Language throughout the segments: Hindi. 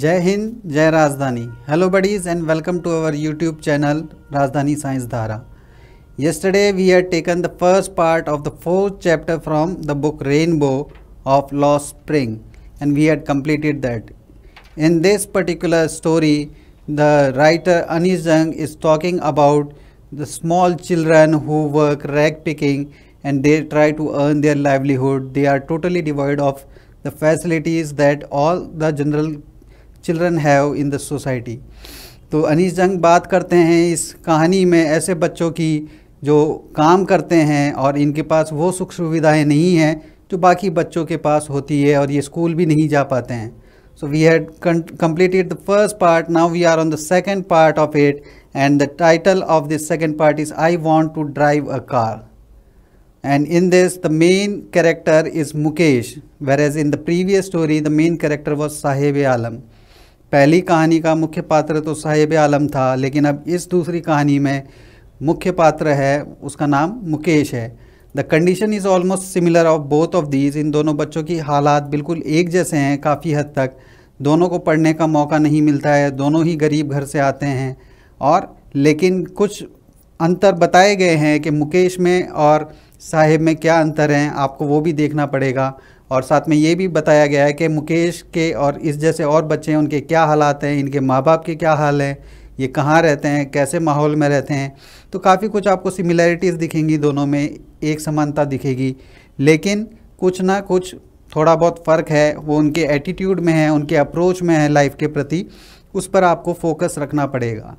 जय हिंद जय राजधानी hello buddies and welcome to our youtube channel rajdhani science dhara yesterday we had taken the first part of the fourth chapter from the book rainbow of lost spring and we had completed that in this particular story the writer anish jung is talking about the small children who work rag picking and they try to earn their livelihood they are totally devoid of the facilities that all the general children have in the society तो अनिश जंग बात करते हैं इस कहानी में ऐसे बच्चों की जो काम करते हैं और इनके पास वो सुख सुविधाएं नहीं हैं जो बाकी बच्चों के पास होती है और ये स्कूल भी नहीं जा पाते हैं so we had completed the first part now we are on the second part of it and the title of this second part is I want to drive a car and in this the main character is Mukesh whereas in the previous story the main character was Saheb Alam पहली कहानी का मुख्य पात्र तो साहिब आलम था लेकिन अब इस दूसरी कहानी में मुख्य पात्र है उसका नाम मुकेश है the condition is almost similar of both of these इन दोनों बच्चों की हालात बिल्कुल एक जैसे हैं काफ़ी हद तक दोनों को पढ़ने का मौका नहीं मिलता है दोनों ही गरीब घर से आते हैं और लेकिन कुछ अंतर बताए गए हैं कि मुकेश में और साहिब में क्या अंतर हैं आपको वो भी देखना पड़ेगा और साथ में ये भी बताया गया है कि मुकेश के और इस जैसे और बच्चे हैं उनके क्या हालात हैं इनके माँ बाप के क्या हाल हैं ये कहाँ रहते हैं कैसे माहौल में रहते हैं तो काफ़ी कुछ आपको सिमिलैरिटीज़ दिखेंगी दोनों में एक समानता दिखेगी लेकिन कुछ ना कुछ थोड़ा बहुत फ़र्क है वो उनके एटीट्यूड में है उनके अप्रोच में है लाइफ के प्रति उस पर आपको फोकस रखना पड़ेगा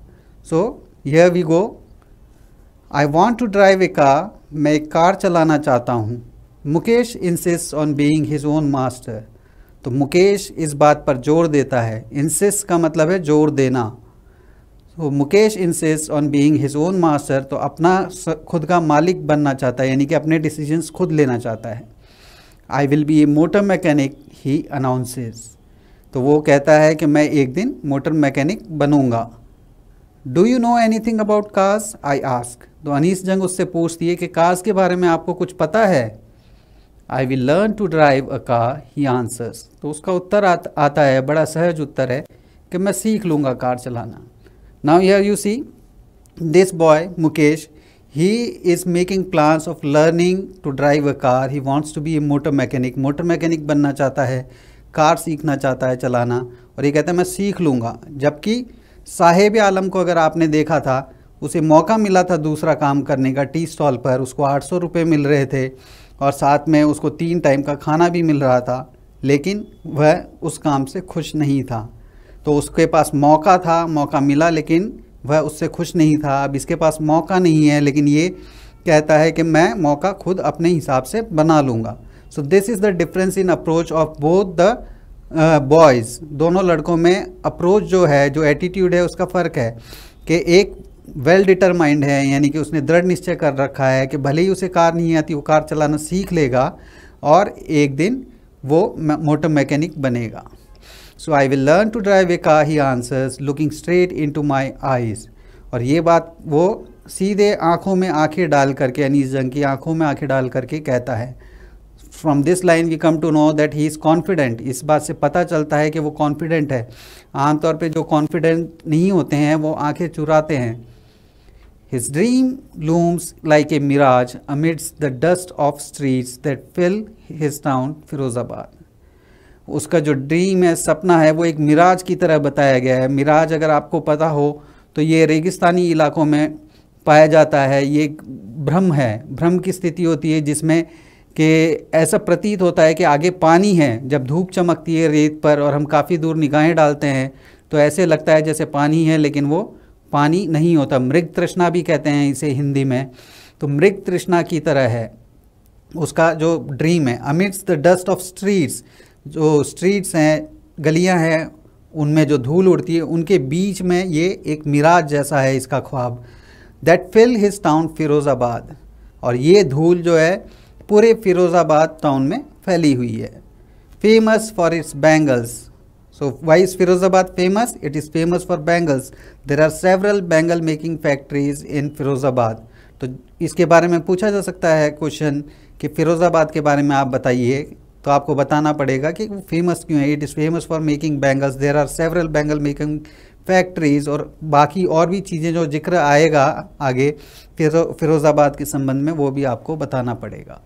सो यह we go I want to drive a car मैं एक कार चलाना चाहता हूँ Mukesh insists on being his own master तो मुकेश इस बात पर जोर देता है इंसिस का मतलब है जोर देना तो Mukesh insists on being his own master तो अपना खुद का मालिक बनना चाहता है यानी कि अपने डिसीजंस खुद लेना चाहता है I will be a motor mechanic he announces तो वो कहता है कि मैं एक दिन मोटर मैकेनिक बनूंगा do you know anything about cars I ask तो अनीस जंग उससे पूछती है कि कार्स के बारे में आपको कुछ पता है I will learn to drive a car he answers तो उसका उत्तर आत, आता है बड़ा सहज उत्तर है कि मैं सीख लूँगा कार चलाना now here you see this boy Mukesh he is making plans of learning to drive a car he wants to be a motor mechanic motor mechanic बनना चाहता है कार सीखना चाहता है चलाना और ये कहता है मैं सीख लूँगा जबकि साहेब आलम को अगर आपने देखा था उसे मौका मिला था दूसरा काम करने का टी स्टॉल पर उसको आठ सौ रुपये मिल रहे थे और साथ में उसको तीन टाइम का खाना भी मिल रहा था लेकिन वह उस काम से खुश नहीं था तो उसके पास मौका था मौका मिला लेकिन वह उससे खुश नहीं था अब इसके पास मौका नहीं है लेकिन ये कहता है कि मैं मौका खुद अपने हिसाब से बना लूँगा so this is the difference in approach of both the boys दोनों लड़कों में अप्रोच जो है जो एटीट्यूड है उसका फ़र्क है कि एक वेल डिटरमाइंड है यानी कि उसने दृढ़ निश्चय कर रखा है कि भले ही उसे कार नहीं आती वो कार चलाना सीख लेगा और एक दिन वो मोटर मैकेनिक बनेगा so I will learn to drive a car he answers looking straight into my eyes और ये बात वो सीधे आँखों में आँखें डाल करके अनीस जंग की आँखों में आँखें डाल करके कहता है from this line we come to know that he is confident इस बात से पता चलता है कि वो कॉन्फिडेंट है आमतौर पर जो कॉन्फिडेंट नहीं होते हैं वो आँखें चुराते हैं His dream looms like a mirage amidst the dust of streets that fill his town Firozabad. उसका जो ड्रीम है सपना है वो एक मिराज की तरह बताया गया है मिराज अगर आपको पता हो तो ये रेगिस्तानी इलाकों में पाया जाता है ये एक भ्रम है भ्रम की स्थिति होती है जिसमें कि ऐसा प्रतीत होता है कि आगे पानी है जब धूप चमकती है रेत पर और हम काफ़ी दूर निगाहें डालते हैं तो ऐसे लगता है जैसे पानी है लेकिन वो पानी नहीं होता मृग तृष्णा भी कहते हैं इसे हिंदी में तो मृग तृष्णा की तरह है उसका जो ड्रीम है amidst the dust of streets जो स्ट्रीट्स हैं गलियां हैं उनमें जो धूल उड़ती है उनके बीच में ये एक मिराज जैसा है इसका ख्वाब that fill his town Firozabad और ये धूल जो है पूरे फिरोज़ाबाद टाउन में फैली हुई है famous for its bangles So why is Firozabad famous? It is famous for bangles. There are several bangle making factories in Firozabad. तो इसके बारे में पूछा जा सकता है क्वेश्चन कि फिरोज़ाबाद के बारे में आप बताइए तो आपको बताना पड़ेगा कि वो फेमस क्यों है it is famous for making bangles there are several bangle making factories और बाकी और भी चीज़ें जो जिक्र आएगा आगे फिरो फिरोज़ाबाद के संबंध में वो भी आपको बताना पड़ेगा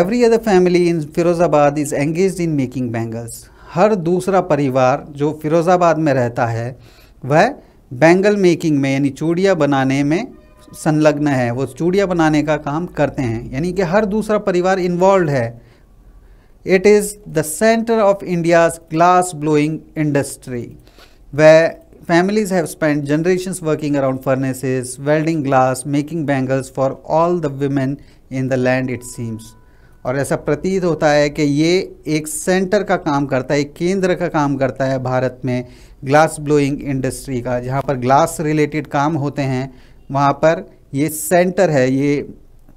every other family in Firozabad is engage in making bangles हर दूसरा परिवार जो फिरोज़ाबाद में रहता है वह बैंगल मेकिंग में यानी चूड़िया बनाने में संलग्न है वो चूड़िया बनाने का काम करते हैं यानी कि हर दूसरा परिवार इन्वॉल्व है it is the centre of India's glass blowing industry वह families have spend generation working around furnaces welding glass making bangles for all the women in the land it seems और ऐसा प्रतीत होता है कि ये एक सेंटर का काम करता है एक केंद्र का काम करता है भारत में ग्लास ब्लोइंग इंडस्ट्री का जहाँ पर ग्लास रिलेटेड काम होते हैं वहाँ पर ये सेंटर है ये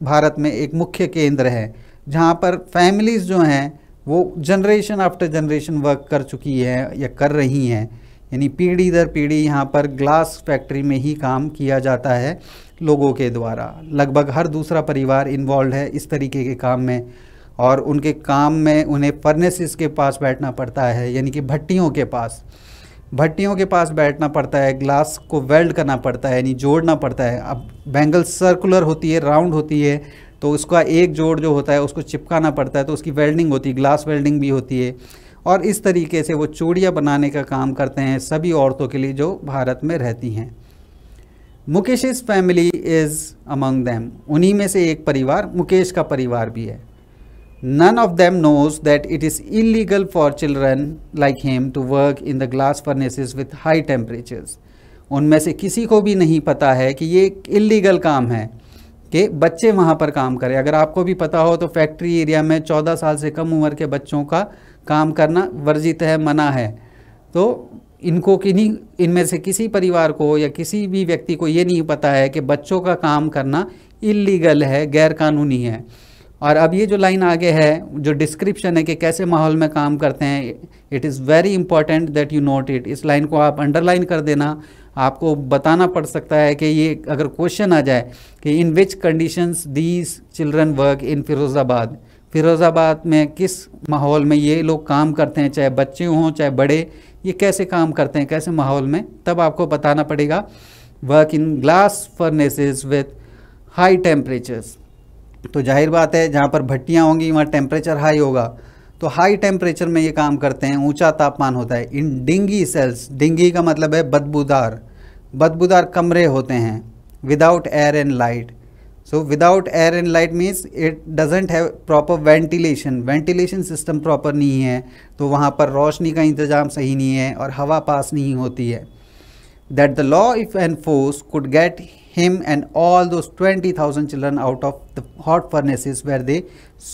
भारत में एक मुख्य केंद्र है जहाँ पर फैमिलीज़ जो हैं वो जनरेशन आफ्टर जनरेशन वर्क कर चुकी हैं या कर रही हैं यानी पीढ़ी दर पीढ़ी यहाँ पर ग्लास फैक्ट्री में ही काम किया जाता है लोगों के द्वारा लगभग हर दूसरा परिवार इन्वॉल्व है इस तरीके के काम में और उनके काम में उन्हें फर्नेसिस के पास बैठना पड़ता है यानी कि भट्टियों के पास भट्टियों के पास बैठना पड़ता है ग्लास को वेल्ड करना पड़ता है यानी जोड़ना पड़ता है अब बैंगल सर्कुलर होती है राउंड होती है तो उसका एक जोड़ जो होता है उसको चिपकाना पड़ता है तो उसकी वेल्डिंग होती है ग्लास वेल्डिंग भी होती है और इस तरीके से वो चूड़ियाँ बनाने का काम करते हैं सभी औरतों के लिए जो भारत में रहती हैं Mukesh family is among them उन्हीं में से एक परिवार मुकेश का परिवार भी है none of them knows that it is illegal for children like him to work in the glass furnace with high temperatures उनमें से किसी को भी नहीं पता है कि ये एक इलीगल काम है कि बच्चे वहाँ पर काम करें अगर आपको भी पता हो तो फैक्ट्री एरिया में 14 साल से कम उम्र के बच्चों का काम करना वर्जित है मना है तो इनको किन्हीं इनमें से किसी परिवार को या किसी भी व्यक्ति को ये नहीं पता है कि बच्चों का काम करना इलीगल है गैरकानूनी है और अब ये जो लाइन आगे है जो डिस्क्रिप्शन है कि कैसे माहौल में काम करते हैं it is very important that you note it इस लाइन को आप अंडरलाइन कर देना आपको बताना पड़ सकता है कि ये अगर क्वेश्चन आ जाए कि in which conditions these children work in Firozabad Firozabad में किस माहौल में ये लोग काम करते हैं चाहे बच्चे हों चाहे बड़े ये कैसे काम करते हैं कैसे माहौल में तब आपको बताना पड़ेगा work in glass furnaces with high temperatures तो जाहिर बात है जहाँ पर भट्टियाँ होंगी वहाँ टेम्परेचर हाई होगा तो हाई टेम्परेचर में ये काम करते हैं ऊंचा तापमान होता है इन डिंगी सेल्स डिंगी का मतलब है बदबूदार बदबूदार कमरे होते हैं without air and light so without air and light means it doesn't है proper ventilation ventilation system proper नहीं है तो वहाँ पर रोशनी का इंतजाम सही नहीं है और हवा पास नहीं होती है that the law if and force could get him and all दो twenty thousand children out of the hot furnaces where they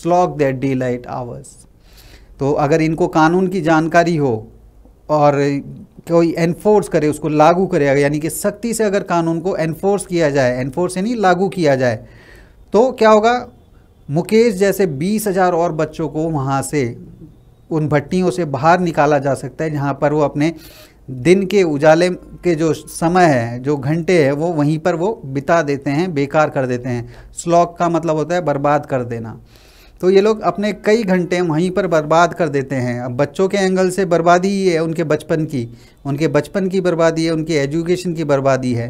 slog that daylight hours तो अगर इनको कानून की जानकारी हो और कोई एनफोर्स करे उसको लागू करे यानी कि सख्ती से अगर कानून को एनफोर्स किया जाए एनफोर्स यानी लागू किया जाए तो क्या होगा मुकेश जैसे बीस हज़ार और बच्चों को वहाँ से उन भट्टियों से बाहर निकाला जा सकता है जहाँ पर वो अपने दिन के उजाले के जो समय है जो घंटे है वो वहीं पर वो बिता देते हैं बेकार कर देते हैं स्लॉक का मतलब होता है बर्बाद कर देना तो ये लोग अपने कई घंटे वहीं पर बर्बाद कर देते हैं अब बच्चों के एंगल से बर्बादी ही है उनके बचपन की उनके बचपन की बर्बादी है उनकी एजुकेशन की बर्बादी है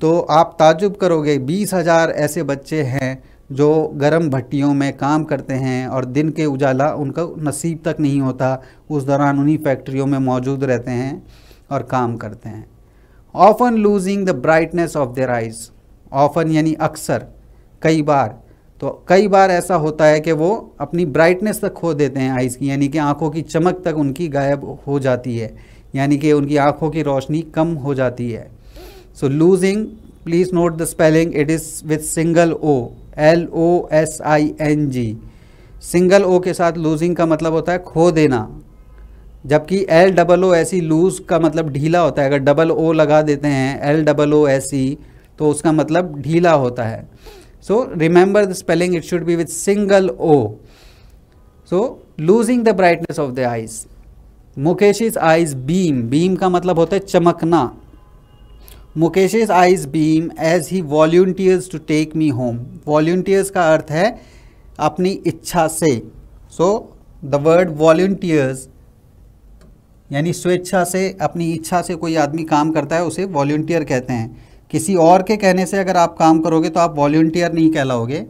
तो आप ताजुब करोगे बीस हज़ार ऐसे बच्चे हैं जो गर्म भट्टियों में काम करते हैं और दिन के उजाला उनका नसीब तक नहीं होता उस दौरान उन्हीं फैक्ट्रियों में मौजूद रहते हैं और काम करते हैं often losing the brightness of their eyes often यानी अक्सर कई बार तो कई बार ऐसा होता है कि वो अपनी ब्राइटनेस तक खो देते हैं आइज़ की यानी कि आँखों की चमक तक उनकी गायब हो जाती है यानी कि उनकी आँखों की रोशनी कम हो जाती है so losing please note the spelling it is with single O L O S I N G single O के साथ लूजिंग का मतलब होता है खो देना जबकि L double O S E loose का मतलब ढीला होता है अगर डबल ओ लगा देते हैं L double O S E तो उसका मतलब ढीला होता है So remember the spelling, it should be with single O. So losing the brightness of the eyes. Mukesh's eyes beam. Beam का मतलब होता है चमकना Mukesh's eyes beam as he volunteers to take me home volunteers का अर्थ है अपनी इच्छा से सो द वर्ड वॉल्टियर्स यानी स्वेच्छा से अपनी इच्छा से कोई आदमी काम करता है उसे वॉल्टियर कहते हैं किसी और के कहने से अगर आप काम करोगे तो आप वॉल्टियर नहीं कहलाओगे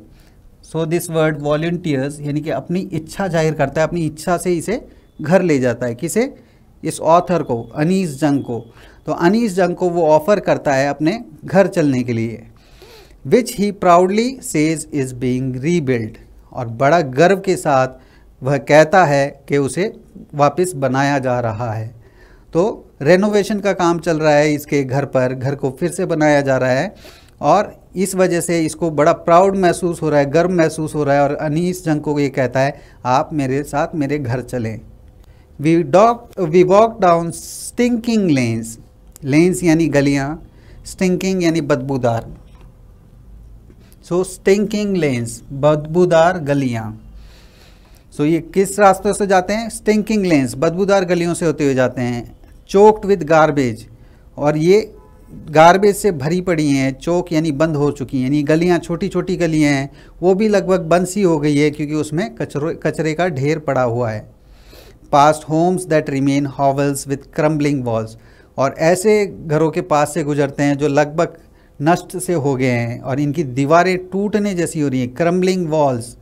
सो दिस वर्ड वॉल्टियर्स यानी कि अपनी इच्छा जाहिर करता है अपनी इच्छा से इसे घर ले जाता है किसे इस ऑथर को अनीस जंग को तो अनीस जंग को वो ऑफ़र करता है अपने घर चलने के लिए which he proudly says is being rebuild और बड़ा गर्व के साथ वह कहता है कि उसे वापस बनाया जा रहा है तो रेनोवेशन का काम चल रहा है इसके घर पर घर को फिर से बनाया जा रहा है और इस वजह से इसको बड़ा प्राउड महसूस हो रहा है गर्व महसूस हो रहा है और अनीस जंग को ये कहता है आप मेरे साथ मेरे घर चलें we dock we walk down stinking lanes lanes यानी गलियाँ स्टिंकिंग यानी बदबूदार सो स्टिंकिंग लेंस बदबूदार गलियाँ सो so, ये किस रास्ते से जाते हैं स्टिंकिंग लेंस बदबूदार गलियों से होते हुए जाते हैं चोक्ड विद गारबेज और ये गारबेज से भरी पड़ी हैं चौक यानी बंद हो चुकी हैं यानी गलियां छोटी छोटी गलियां हैं वो भी लगभग बंद सी हो गई है क्योंकि उसमें कचरे कचरे का ढेर पड़ा हुआ है past homes that remain hovels with crumbling walls और ऐसे घरों के पास से गुजरते हैं जो लगभग नष्ट से हो गए हैं और इनकी दीवारें टूटने जैसी हो रही हैं क्रम्बलिंग वॉल्स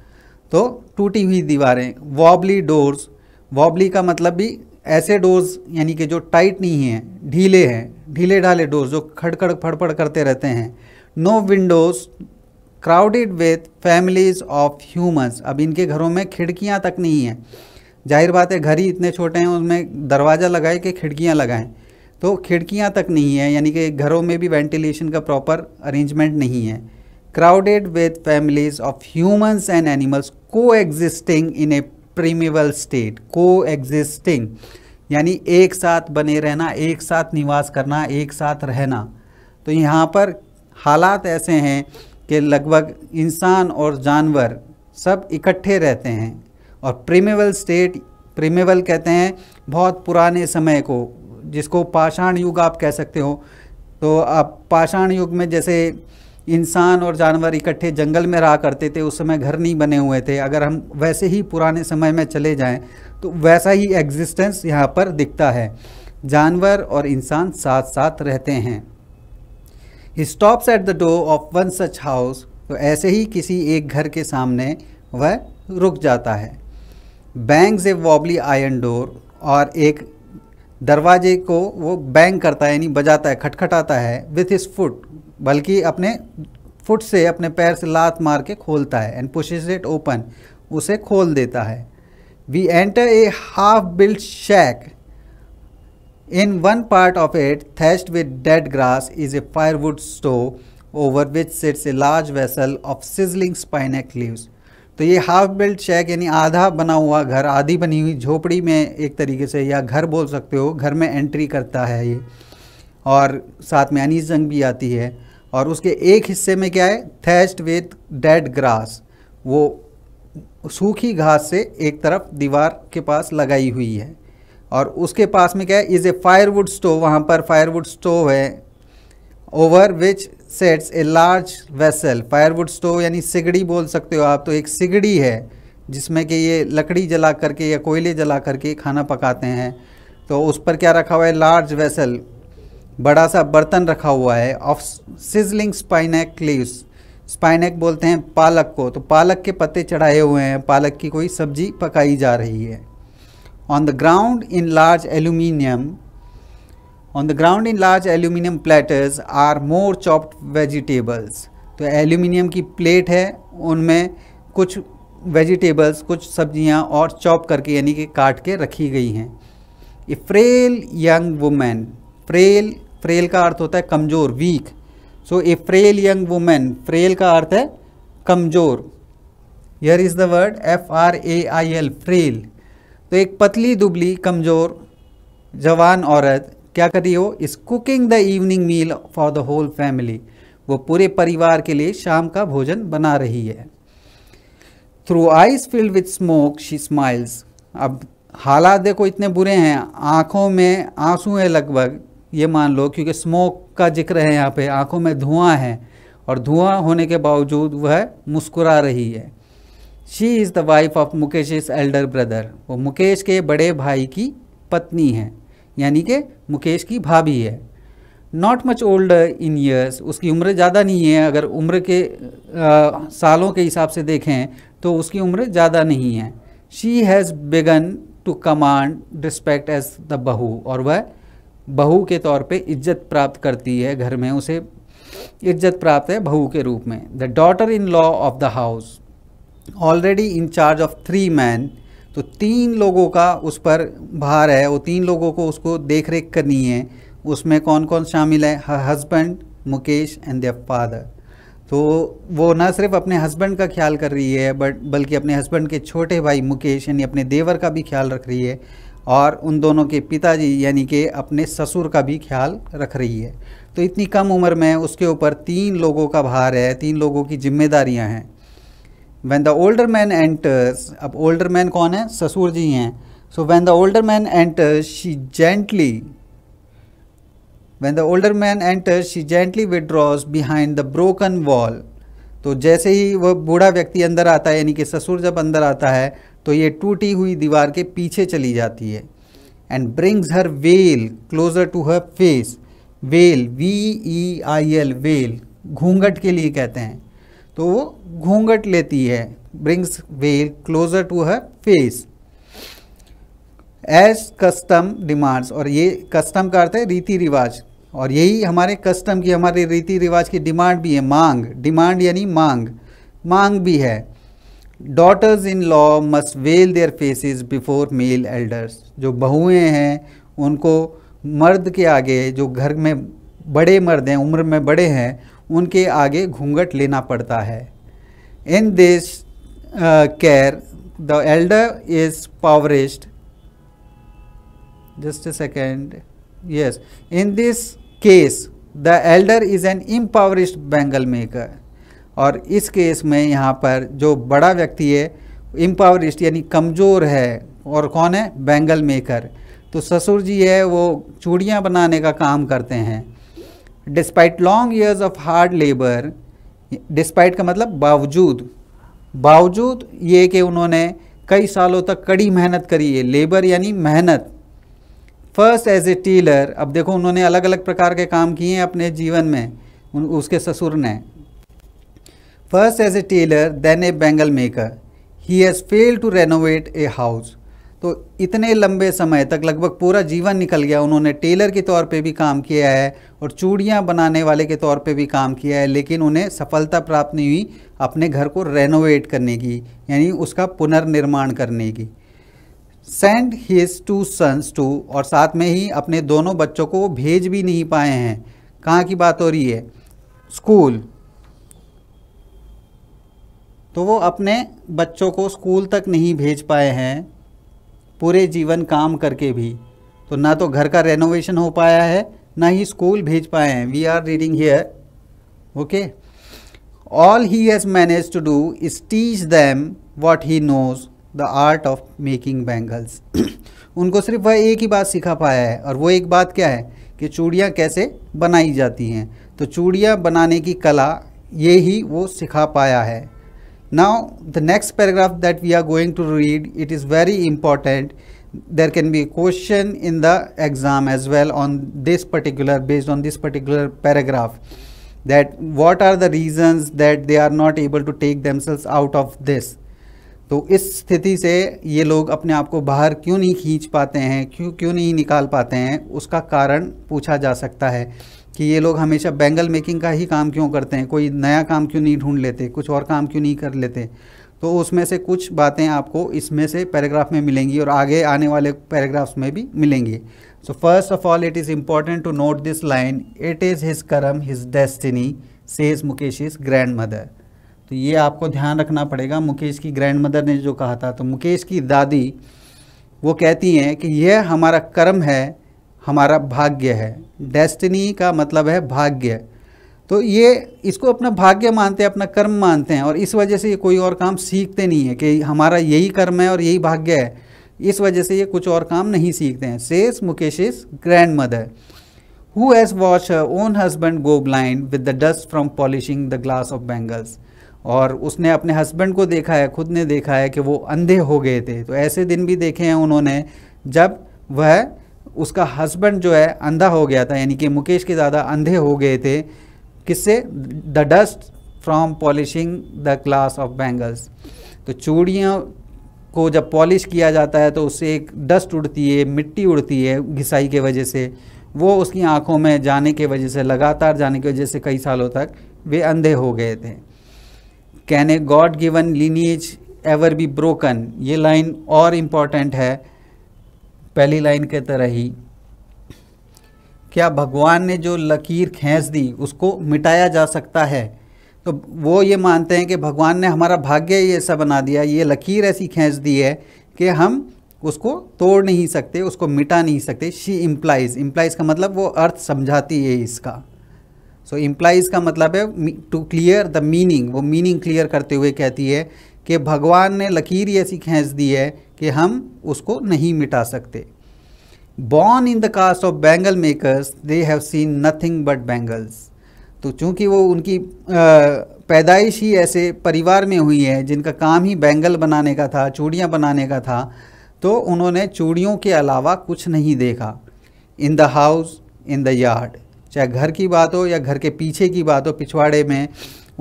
तो टूटी हुई दीवारें वॉबली डोर्स वॉबली का मतलब भी ऐसे डोज यानी कि जो टाइट नहीं हैं ढीले हैं ढीले ढाले डोज जो खड़खड़ फड़फड़ करते रहते हैं no windows crowded with families of humans अब इनके घरों में खिड़कियाँ तक नहीं हैं जाहिर बात है घर ही इतने छोटे हैं उसमें दरवाज़ा लगाए कि खिड़कियाँ लगाएं तो खिड़कियाँ तक नहीं है यानी कि घरों में भी वेंटिलेशन का प्रॉपर अरेंजमेंट नहीं है crowded with families of humans and animals coexisting in a primeval state coexisting यानी एक साथ बने रहना एक साथ निवास करना एक साथ रहना तो यहाँ पर हालात ऐसे हैं कि लगभग इंसान और जानवर सब इकट्ठे रहते हैं और प्रीमेवल स्टेट प्रीमेवल कहते हैं बहुत पुराने समय को जिसको पाषाण युग आप कह सकते हो तो आप पाषाण युग में जैसे इंसान और जानवर इकट्ठे जंगल में रहा करते थे उस समय घर नहीं बने हुए थे अगर हम वैसे ही पुराने समय में चले जाएं तो वैसा ही एग्जिस्टेंस यहाँ पर दिखता है जानवर और इंसान साथ साथ रहते हैं he stops at the door of one such house तो ऐसे ही किसी एक घर के सामने वह रुक जाता है bangs a wobbly iron door और एक दरवाजे को वो बैंग करता है यानी बजाता है खटखटाता है विथ हिज फुट बल्कि अपने फुट से अपने पैर से लात मार के खोलता है एंड पुशेज इट ओपन उसे खोल देता है we enter a half build shack in one part of it thatched with dead grass is a firewood stove over which sits a large vessel of sizzling spinach leaves तो ये हाफ बिल्ड शैक यानी आधा बना हुआ घर आधी बनी हुई झोपड़ी में एक तरीके से या घर बोल सकते हो घर में एंट्री करता है ये और साथ में अनिजंग जंग भी आती है और उसके एक हिस्से में क्या है थेस्ट विथ डेड ग्रास वो सूखी घास से एक तरफ दीवार के पास लगाई हुई है और उसके पास में क्या है इज़ ए फायरवुड स्टोव वहाँ पर फायरवुड स्टोव है over which sets a large vessel firewood stove यानी सिगड़ी बोल सकते हो आप तो एक सिगड़ी है जिसमें कि ये लकड़ी जला करके या कोयले जला करके खाना पकाते हैं तो उस पर क्या रखा हुआ है लार्ज वेसल बड़ा सा बर्तन रखा हुआ है of sizzling spinach leaves spinach बोलते हैं पालक को तो पालक के पत्ते चढ़ाए हुए हैं पालक की कोई सब्जी पकाई जा रही है on the ground in large aluminium on the ground in large aluminium platters are more chopped vegetables तो एल्यूमिनियम की प्लेट है उनमें कुछ वेजिटेबल्स कुछ सब्जियां और चॉप करके यानी कि काट के रखी गई हैं a frail young women frail frail का अर्थ होता है कमज़ोर weak so a frail young women frail का अर्थ है कमज़ोर here is the word F R A I L frail तो एक पतली दुबली कमज़ोर जवान औरत क्या कर रही हो is cooking the evening meal for the whole family वो पूरे परिवार के लिए शाम का भोजन बना रही है through eyes filled with smoke she smiles अब हालात देखो इतने बुरे हैं आँखों में आंसू हैं लगभग ये मान लो क्योंकि स्मोक का जिक्र है यहाँ पे आंखों में धुआं है और धुआं होने के बावजूद वह मुस्कुरा रही है she is the wife of Mukesh is elder brother वो मुकेश के बड़े भाई की पत्नी है यानी कि मुकेश की भाभी है not much old in years उसकी उम्र ज़्यादा नहीं है अगर उम्र के आ, सालों के हिसाब से देखें तो उसकी उम्र ज़्यादा नहीं है she has begun to command respect as the bahu और वह बहू के तौर पे इज्जत प्राप्त करती है घर में उसे इज्जत प्राप्त है बहू के रूप में the daughter in law of the house already in charge of three man तो तीन लोगों का उस पर भार है वो तीन लोगों को उसको देख रेख करनी है उसमें कौन कौन शामिल है husband Mukesh and their father तो वो ना सिर्फ अपने हस्बैंड का ख्याल कर रही है बट बल्कि अपने हस्बैंड के छोटे भाई मुकेश यानी अपने देवर का भी ख्याल रख रही है और उन दोनों के पिताजी यानी कि अपने ससुर का भी ख्याल रख रही है तो इतनी कम उम्र में उसके ऊपर तीन लोगों का भार है तीन लोगों की जिम्मेदारियां हैं when the older man enters अब ओल्डर मैन कौन है ससुर जी हैं so when the older man enters she gently when the older man enters she gently withdraws behind the broken wall तो जैसे ही वह बूढ़ा व्यक्ति अंदर आता है यानी कि ससुर जब अंदर आता है तो ये टूटी हुई दीवार के पीछे चली जाती है and brings her veil closer to her face veil V E I L veil घूंघट के लिए कहते हैं तो वो घूंघट लेती है brings veil closer to her face as custom demands और ये कस्टम का अर्थ है रीति रिवाज और यही हमारे कस्टम की हमारे रीति रिवाज की डिमांड भी है मांग डिमांड यानी मांग मांग भी है daughters in law must veil their faces before male elders जो बहुएँ हैं उनको मर्द के आगे जो घर में बड़े मर्द हैं उम्र में बड़े हैं उनके आगे घूंघट लेना पड़ता है in this care the elder is पावरिस्ट just a second yes in this case the elder is an impoverished bangle maker और इस केस में यहाँ पर जो बड़ा व्यक्ति है इम्पावरिस्ट यानी कमज़ोर है और कौन है बैंगल मेकर तो ससुर जी है वो चूड़ियाँ बनाने का काम करते हैं despite long years of hard labour despite का मतलब बावजूद बावजूद ये कि उन्होंने कई सालों तक कड़ी मेहनत करी है लेबर यानी मेहनत फर्स्ट एज ए टीलर अब देखो उन्होंने अलग अलग प्रकार के काम किए हैं अपने जीवन में उन, उसके ससुर ने first as a tailor then a bangle maker he has failed to renovate a house तो इतने लंबे समय तक लगभग पूरा जीवन निकल गया उन्होंने टेलर के तौर पे भी काम किया है और चूड़ियाँ बनाने वाले के तौर पे भी काम किया है लेकिन उन्हें सफलता प्राप्त नहीं हुई अपने घर को रेनोवेट करने की यानी उसका पुनर्निर्माण करने की send his two sons to और साथ में ही अपने दोनों बच्चों को भेज भी नहीं पाए हैं कहाँ की बात हो रही है स्कूल तो वो अपने बच्चों को स्कूल तक नहीं भेज पाए हैं पूरे जीवन काम करके भी तो ना तो घर का रेनोवेशन हो पाया है ना ही स्कूल भेज पाए हैं we are reading here okay all he has managed to do is teach them what he knows the art of making bangles उनको सिर्फ वह एक ही बात सिखा पाया है और वो एक बात क्या है कि चूड़ियाँ कैसे बनाई जाती हैं तो चूड़ियाँ बनाने की कला ये ही वो सिखा पाया है Now the next paragraph that we are going to read, it is very important. There can be a question in the exam as well on this particular, based on this particular paragraph that what are the reasons that they are not able to take themselves out of this. तो इस स्थिति से ये लोग अपने आप को बाहर क्यों नहीं खींच पाते हैं क्यों क्यों नहीं निकाल पाते हैं उसका कारण पूछा जा सकता है कि ये लोग हमेशा बैंगल मेकिंग का ही काम क्यों करते हैं कोई नया काम क्यों नहीं ढूंढ लेते कुछ और काम क्यों नहीं कर लेते तो उसमें से कुछ बातें आपको इसमें से पैराग्राफ में मिलेंगी और आगे आने वाले पैराग्राफ्स में भी मिलेंगी so first of all it is important to note this line it is his karam his destiny says Mukesh is grandmother तो ये आपको ध्यान रखना पड़ेगा मुकेश की ग्रैंड मदर ने जो कहा था तो मुकेश की दादी वो कहती हैं कि यह हमारा कर्म है हमारा भाग्य है डेस्टिनी का मतलब है भाग्य तो ये इसको अपना भाग्य मानते हैं अपना कर्म मानते हैं और इस वजह से ये कोई और काम सीखते नहीं है कि हमारा यही कर्म है और यही भाग्य है इस वजह से ये कुछ और काम नहीं सीखते हैं says Mukesh's grandmother who has watch own husband go blind with the dust from polishing the glass of bangles और उसने अपने हस्बैंड को देखा है खुद ने देखा है कि वो अंधे हो गए थे तो ऐसे दिन भी देखे हैं उन्होंने जब वह उसका हस्बैंड जो है अंधा हो गया था यानी कि मुकेश के दादा अंधे हो गए थे किससे the dust from polishing the class of bangles तो चूड़ियों को जब पॉलिश किया जाता है तो उससे एक डस्ट उड़ती है मिट्टी उड़ती है घिसाई के वजह से वो उसकी आंखों में जाने के वजह से लगातार जाने की वजह से कई सालों तक वे अंधे हो गए थे can a god given lineage ever be broken ये लाइन और इम्पॉर्टेंट है पहली लाइन के तरह ही क्या भगवान ने जो लकीर खींच दी उसको मिटाया जा सकता है तो वो ये मानते हैं कि भगवान ने हमारा भाग्य ही ऐसा बना दिया ये लकीर ऐसी खींच दी है कि हम उसको तोड़ नहीं सकते उसको मिटा नहीं सकते शी इम्प्लाइज इम्प्लाइज का मतलब वो अर्थ समझाती है इसका सो so, इम्प्लाइज का मतलब है टू क्लियर द मीनिंग वो मीनिंग क्लियर करते हुए कहती है कि भगवान ने लकीर ऐसी खींच दी है कि हम उसको नहीं मिटा सकते born in the caste of bangle makers they have seen nothing but bangles तो चूंकि वो उनकी पैदाइश ही ऐसे परिवार में हुई है जिनका काम ही बैंगल बनाने का था चूड़ियाँ बनाने का था तो उन्होंने चूड़ियों के अलावा कुछ नहीं देखा in the house in the yard चाहे घर की बात हो या घर के पीछे की बात हो पिछवाड़े में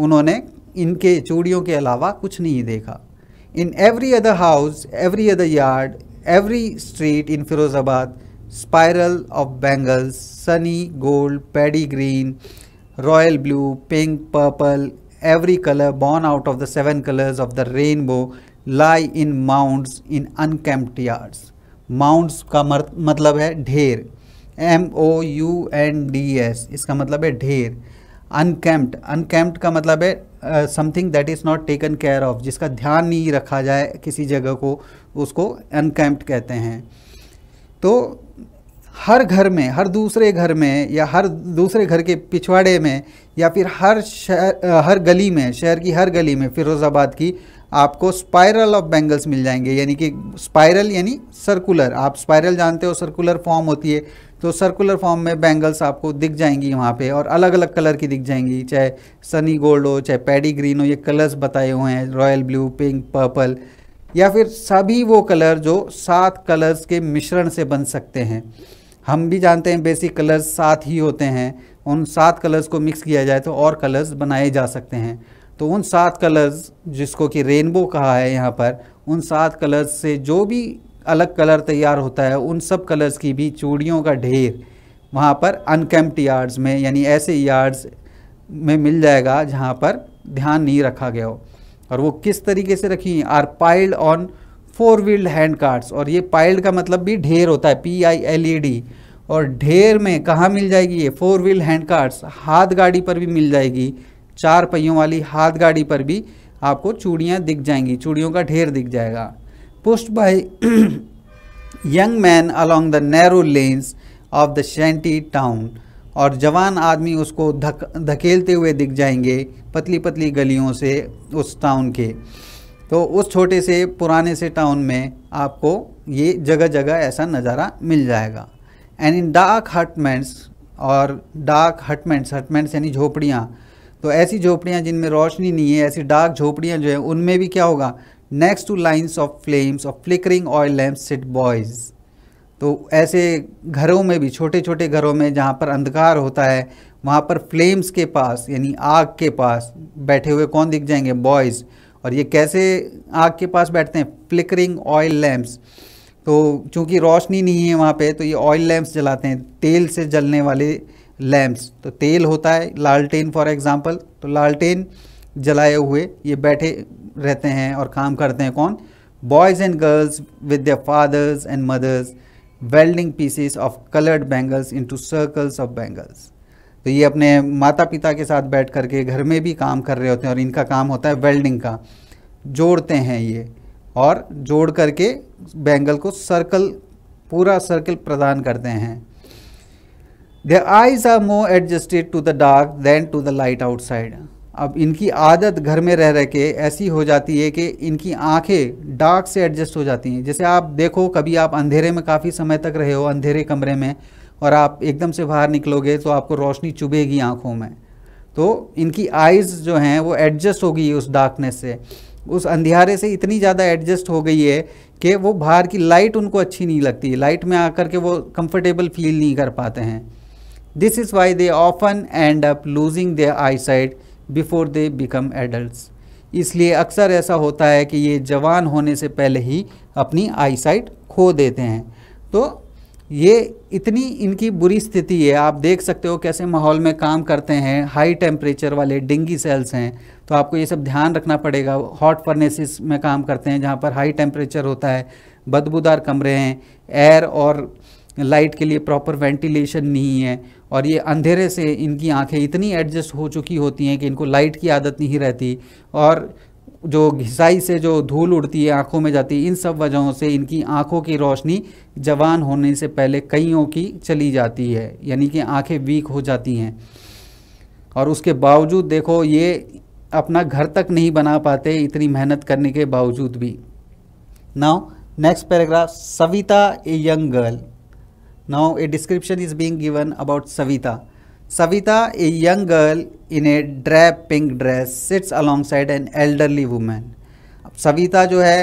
उन्होंने इनके चूड़ियों के अलावा कुछ नहीं देखा In every other house, every other yard, every street in Firozabad, spiral of bangles, sunny gold, paddy green, royal blue, pink, purple, every color born out of the seven colors of the rainbow lie in mounds in unkempt yards. Mounds ka matlab hai dher m o u n d s iska matlab hai dher unkempt unkempt ka matlab hai something that is not taken care of जिसका ध्यान नहीं रखा जाए किसी जगह को उसको अनकैम्प्ड कहते हैं तो हर घर में हर दूसरे घर में या हर दूसरे घर के पिछवाड़े में या फिर हर शहर हर गली में शहर की हर गली में फिरोज़ाबाद की आपको स्पायरल ऑफ बैंगल्स मिल जाएंगे यानी कि स्पायरल यानी सर्कुलर आप स्पायरल जानते हो सर्कुलर फॉर्म होती है तो सर्कुलर फॉर्म में बैंगल्स आपको दिख जाएंगी वहाँ पे और अलग अलग कलर की दिख जाएंगी चाहे सनी गोल्ड हो चाहे पैडी ग्रीन हो ये कलर्स बताए हुए हैं रॉयल ब्लू पिंक पर्पल या फिर सभी वो कलर जो सात कलर्स के मिश्रण से बन सकते हैं हम भी जानते हैं बेसिक कलर्स सात ही होते हैं उन सात कलर्स को मिक्स किया जाए तो और कलर्स बनाए जा सकते हैं तो उन सात कलर्स जिसको कि रेनबो कहा है यहाँ पर उन सात कलर्स से जो भी अलग कलर तैयार होता है उन सब कलर्स की भी चूड़ियों का ढेर वहाँ पर अनकैम्प्ट यार्ड्स में यानी ऐसे यार्ड्स में मिल जाएगा जहाँ पर ध्यान नहीं रखा गया हो और वो किस तरीके से रखी are piled on four wheeled hand carts और ये पाइल्ड का मतलब भी ढेर होता है P I L E D और ढेर में कहाँ मिल जाएगी ये फोर व्हील्ड हैंड कार्ड्स हाथ गाड़ी पर भी मिल जाएगी चार पहियों वाली हाथ गाड़ी पर भी आपको चूड़ियाँ दिख जाएंगी चूड़ियों का ढेर दिख जाएगा pushed by young man along the narrow lanes of the shanty town और जवान आदमी उसको धक धकेलते हुए दिख जाएंगे पतली पतली गलियों से उस टाउन के तो उस छोटे से पुराने से टाउन में आपको ये जगह जगह ऐसा नज़ारा मिल जाएगा एंड इन डार्क हटमेंट्स और डार्क हटमेंट्स हटमेंट्स यानी झोपड़ियाँ तो ऐसी झोपड़ियाँ जिनमें रोशनी नहीं है ऐसी डार्क झोपड़ियाँ जो हैं उनमें भी क्या होगा next to lines of flames of flickering oil lamp sit boys तो ऐसे घरों में भी छोटे छोटे घरों में जहाँ पर अंधकार होता है वहाँ पर फ्लेम्स के पास यानी आग के पास बैठे हुए कौन दिख जाएंगे बॉयज़ और ये कैसे आग के पास बैठते हैं फ्लिकरिंग ऑयल लैम्प्स तो चूँकि रोशनी नहीं है वहाँ पे तो ये ऑयल लैम्प्स जलाते हैं तेल से जलने वाले लैम्प्स तो तेल होता है लालटेन फॉर एग्ज़ाम्पल तो लालटेन जलाए हुए ये बैठे रहते हैं और काम करते हैं कौन boys and girls with the fathers and mothers welding pieces of coloured bangles into circles of bangles तो ये अपने माता पिता के साथ बैठ करके घर में भी काम कर रहे होते हैं और इनका काम होता है वेल्डिंग का जोड़ते हैं ये और जोड़ करके बैंगल को सर्कल पूरा सर्कल प्रदान करते हैं their eyes are more adjusted to the dark than to the light outside अब इनकी आदत घर में रह रह के ऐसी हो जाती है कि इनकी आंखें डार्क से एडजस्ट हो जाती हैं जैसे आप देखो कभी आप अंधेरे में काफ़ी समय तक रहे हो अंधेरे कमरे में और आप एकदम से बाहर निकलोगे तो आपको रोशनी चुभेगी आँखों में तो इनकी आइज़ जो हैं वो एडजस्ट होगी उस डार्कनेस से उस अंधेरे से इतनी ज़्यादा एडजस्ट हो गई है कि वो बाहर की लाइट उनको अच्छी नहीं लगती लाइट में आकर के वो कंफर्टेबल फील नहीं कर पाते हैं this is why they often end up losing the eyesight before they become adult इसलिए अक्सर ऐसा होता है कि ये जवान होने से पहले ही अपनी आईसाइट खो देते हैं तो ये इतनी इनकी बुरी स्थिति है आप देख सकते हो कैसे माहौल में काम करते हैं हाई टेम्परेचर वाले डेंगी सेल्स हैं तो आपको ये सब ध्यान रखना पड़ेगा हॉट फर्नेसिस में काम करते हैं जहाँ पर हाई टेम्परेचर होता है बदबूदार कमरे हैं एयर और लाइट के लिए प्रॉपर वेंटिलेशन नहीं है और ये अंधेरे से इनकी आंखें इतनी एडजस्ट हो चुकी होती हैं कि इनको लाइट की आदत नहीं रहती और जो घिसाई से जो धूल उड़ती है आंखों में जाती है इन सब वजहों से इनकी आंखों की रोशनी जवान होने से पहले कईयों की चली जाती है यानी कि आंखें वीक हो जाती हैं और उसके बावजूद देखो ये अपना घर तक नहीं बना पाते इतनी मेहनत करने के बावजूद भी now next paragraph Savita a young girl Now a description is being given about Savita. Savita, a young girl in a drab pink dress, sits alongside an elderly woman. Savita जो है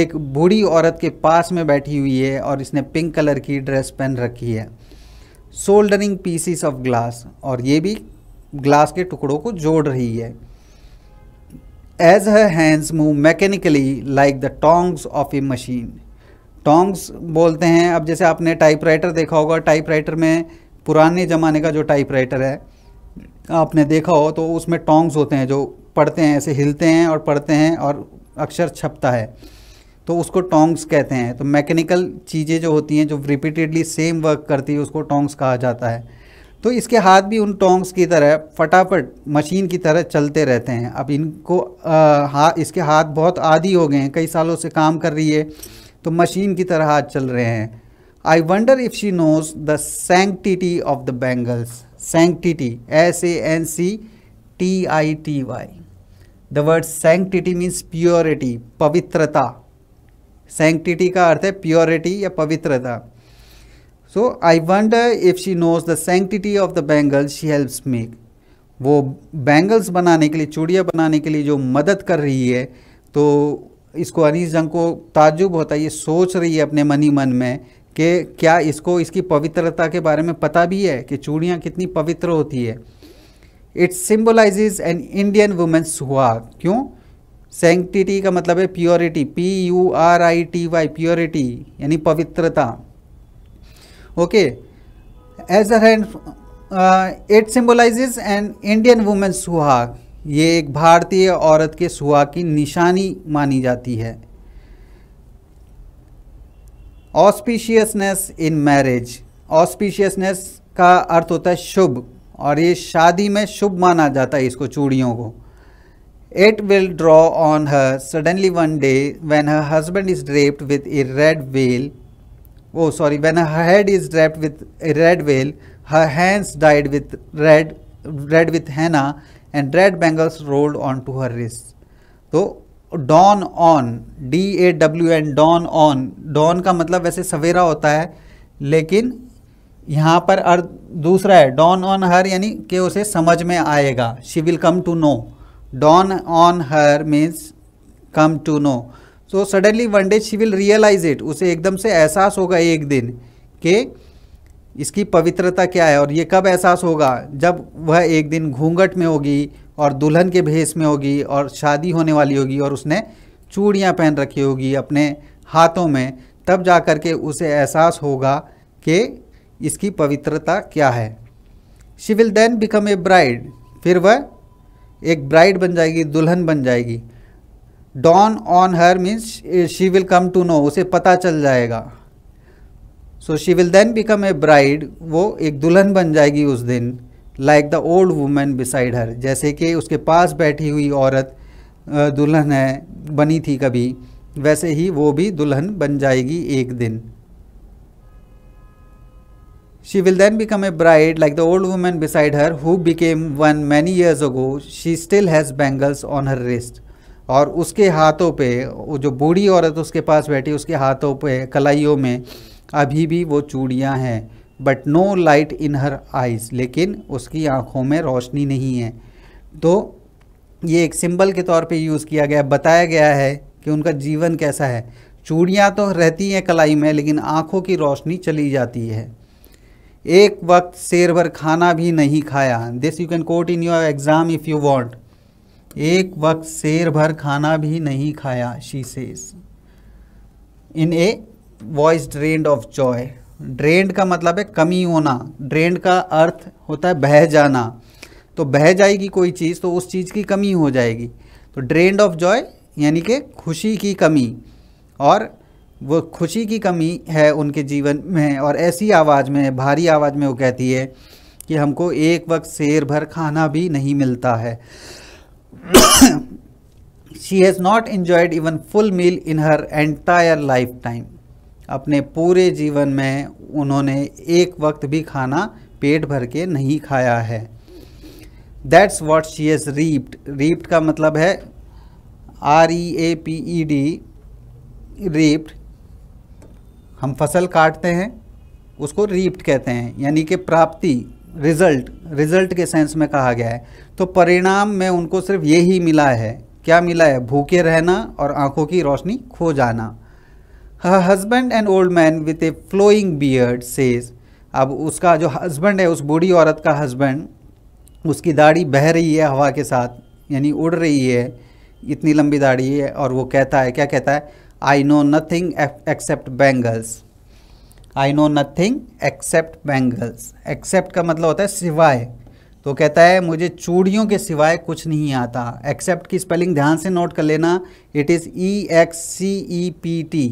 एक बूढ़ी औरत के पास में बैठी हुई है और इसने पिंक कलर की ड्रेस पहन रखी है सोल्डरिंग पीसीस ऑफ ग्लास और ये भी ग्लास के टुकड़ों को जोड़ रही है as her hands move mechanically like the tongs of a machine tongs बोलते हैं अब जैसे आपने टाइपराइटर देखा होगा टाइपराइटर में पुराने ज़माने का जो टाइपराइटर है आपने देखा हो तो उसमें टोंग्स होते हैं जो पढ़ते हैं ऐसे हिलते हैं और पढ़ते हैं और अक्षर छपता है तो उसको टोंग्स कहते हैं तो मैकेनिकल चीज़ें जो होती हैं जो रिपीटेडली सेम वर्क करती है उसको टोंग्स कहा जाता है तो इसके हाथ भी उन टोंग्स की तरह फटाफट मशीन की तरह चलते रहते हैं अब इनको आ, हा इसके हाथ बहुत आदि हो गए हैं कई सालों से काम कर रही है तो मशीन की तरह आज चल रहे हैं I wonder if she knows the sanctity of the bangles sanctity S A N C T I T Y the word sanctity means purity पवित्रता सेंटिटी का अर्थ है प्योरिटी या पवित्रता so I wonder if she knows the sanctity of the bangles she helps make वो बैंगल्स बनाने के लिए चूड़ियाँ बनाने के लिए जो मदद कर रही है तो इसको अनीस जंग को ताजुब होता है ये सोच रही है अपने मनी मन में कि क्या इसको इसकी पवित्रता के बारे में पता भी है कि चूड़ियाँ कितनी पवित्र होती है it symbolise an Indian women's suhag क्यों सेंटिटी का मतलब है purity P U R I T Y purity यानी पवित्रता okay as a hand it symbolises an Indian women's suhag ये एक भारतीय औरत के सुहा की निशानी मानी जाती है ऑस्पिशियसनेस इन मैरिज ऑस्पिशियसनेस का अर्थ होता है शुभ और ये शादी में शुभ माना जाता है इसको चूड़ियों को it will draw on her suddenly one day when her husband is draped with a red veil oh sorry when her head is draped with a red veil her hands dyed with red red with henna and red bangles rolled on to her wrists. तो dawn on D A W N dawn on dawn का मतलब वैसे सवेरा होता है लेकिन यहाँ पर अर्थ दूसरा है डॉन ऑन हर यानी कि उसे समझ में आएगा she will come to know dawn on her means come to know so suddenly one day she will realise it उसे एकदम से एहसास होगा एक दिन कि इसकी पवित्रता क्या है और ये कब एहसास होगा जब वह एक दिन घूंघट में होगी और दुल्हन के भेष में होगी और शादी होने वाली होगी और उसने चूड़ियाँ पहन रखी होगी अपने हाथों में तब जा कर के उसे एहसास होगा कि इसकी पवित्रता क्या है she will then become a bride फिर वह एक ब्राइड बन जाएगी दुल्हन बन जाएगी dawn on her means she will come to know उसे पता चल जाएगा so she will then become a bride वो एक दुल्हन बन जाएगी उस दिन like the old women beside her जैसे कि उसके पास बैठी हुई औरत दुल्हन है बनी थी कभी वैसे ही वो भी दुल्हन बन जाएगी एक दिन she will then become a bride like the old women beside her who became one many years ago she still has bangles on her wrist और उसके हाथों पे वो जो बूढ़ी औरत उसके पास बैठी उसके हाथों पे कलाइयों में अभी भी वो चूड़ियाँ हैं but no light in her eyes लेकिन उसकी आँखों में रोशनी नहीं है तो ये एक सिंबल के तौर पे यूज़ किया गया बताया गया है कि उनका जीवन कैसा है चूड़ियाँ तो रहती हैं कलाई में लेकिन आँखों की रोशनी चली जाती है एक वक्त शेर भर खाना भी नहीं खाया this you can quote in your exam if you want एक वक्त शेर भर खाना भी नहीं खाया she says in a voice drained of joy drained का मतलब है कमी होना ड्रेंड का अर्थ होता है बह जाना तो बह जाएगी कोई चीज़ तो उस चीज़ की कमी हो जाएगी तो ड्रेंड ऑफ जॉय यानी कि खुशी की कमी और वो खुशी की कमी है उनके जीवन में और ऐसी आवाज़ में भारी आवाज़ में वो कहती है कि हमको एक वक्त शेर भर खाना भी नहीं मिलता है she has not enjoyed even full meal in her entire life time अपने पूरे जीवन में उन्होंने एक वक्त भी खाना पेट भर के नहीं खाया है that's what she as reaped reaped का मतलब है R E A P E D reaped हम फसल काटते हैं उसको रीप्ड कहते हैं यानी कि प्राप्ति रिजल्ट रिजल्ट के सेंस में कहा गया है तो परिणाम में उनको सिर्फ यही मिला है क्या मिला है भूखे रहना और आंखों की रोशनी खो जाना her husband and old man with a flowing beard says अब उसका जो हस्बैंड है उस बूढ़ी औरत का हस्बैंड उसकी दाढ़ी बह रही है हवा के साथ यानी उड़ रही है इतनी लंबी दाढ़ी है और वो कहता है क्या कहता है I know nothing except bangles I know nothing except bangles except का मतलब होता है सिवाय तो कहता है मुझे चूड़ियों के सिवाय कुछ नहीं आता एक्सेप्ट की स्पेलिंग ध्यान से नोट कर लेना it is E X C E P T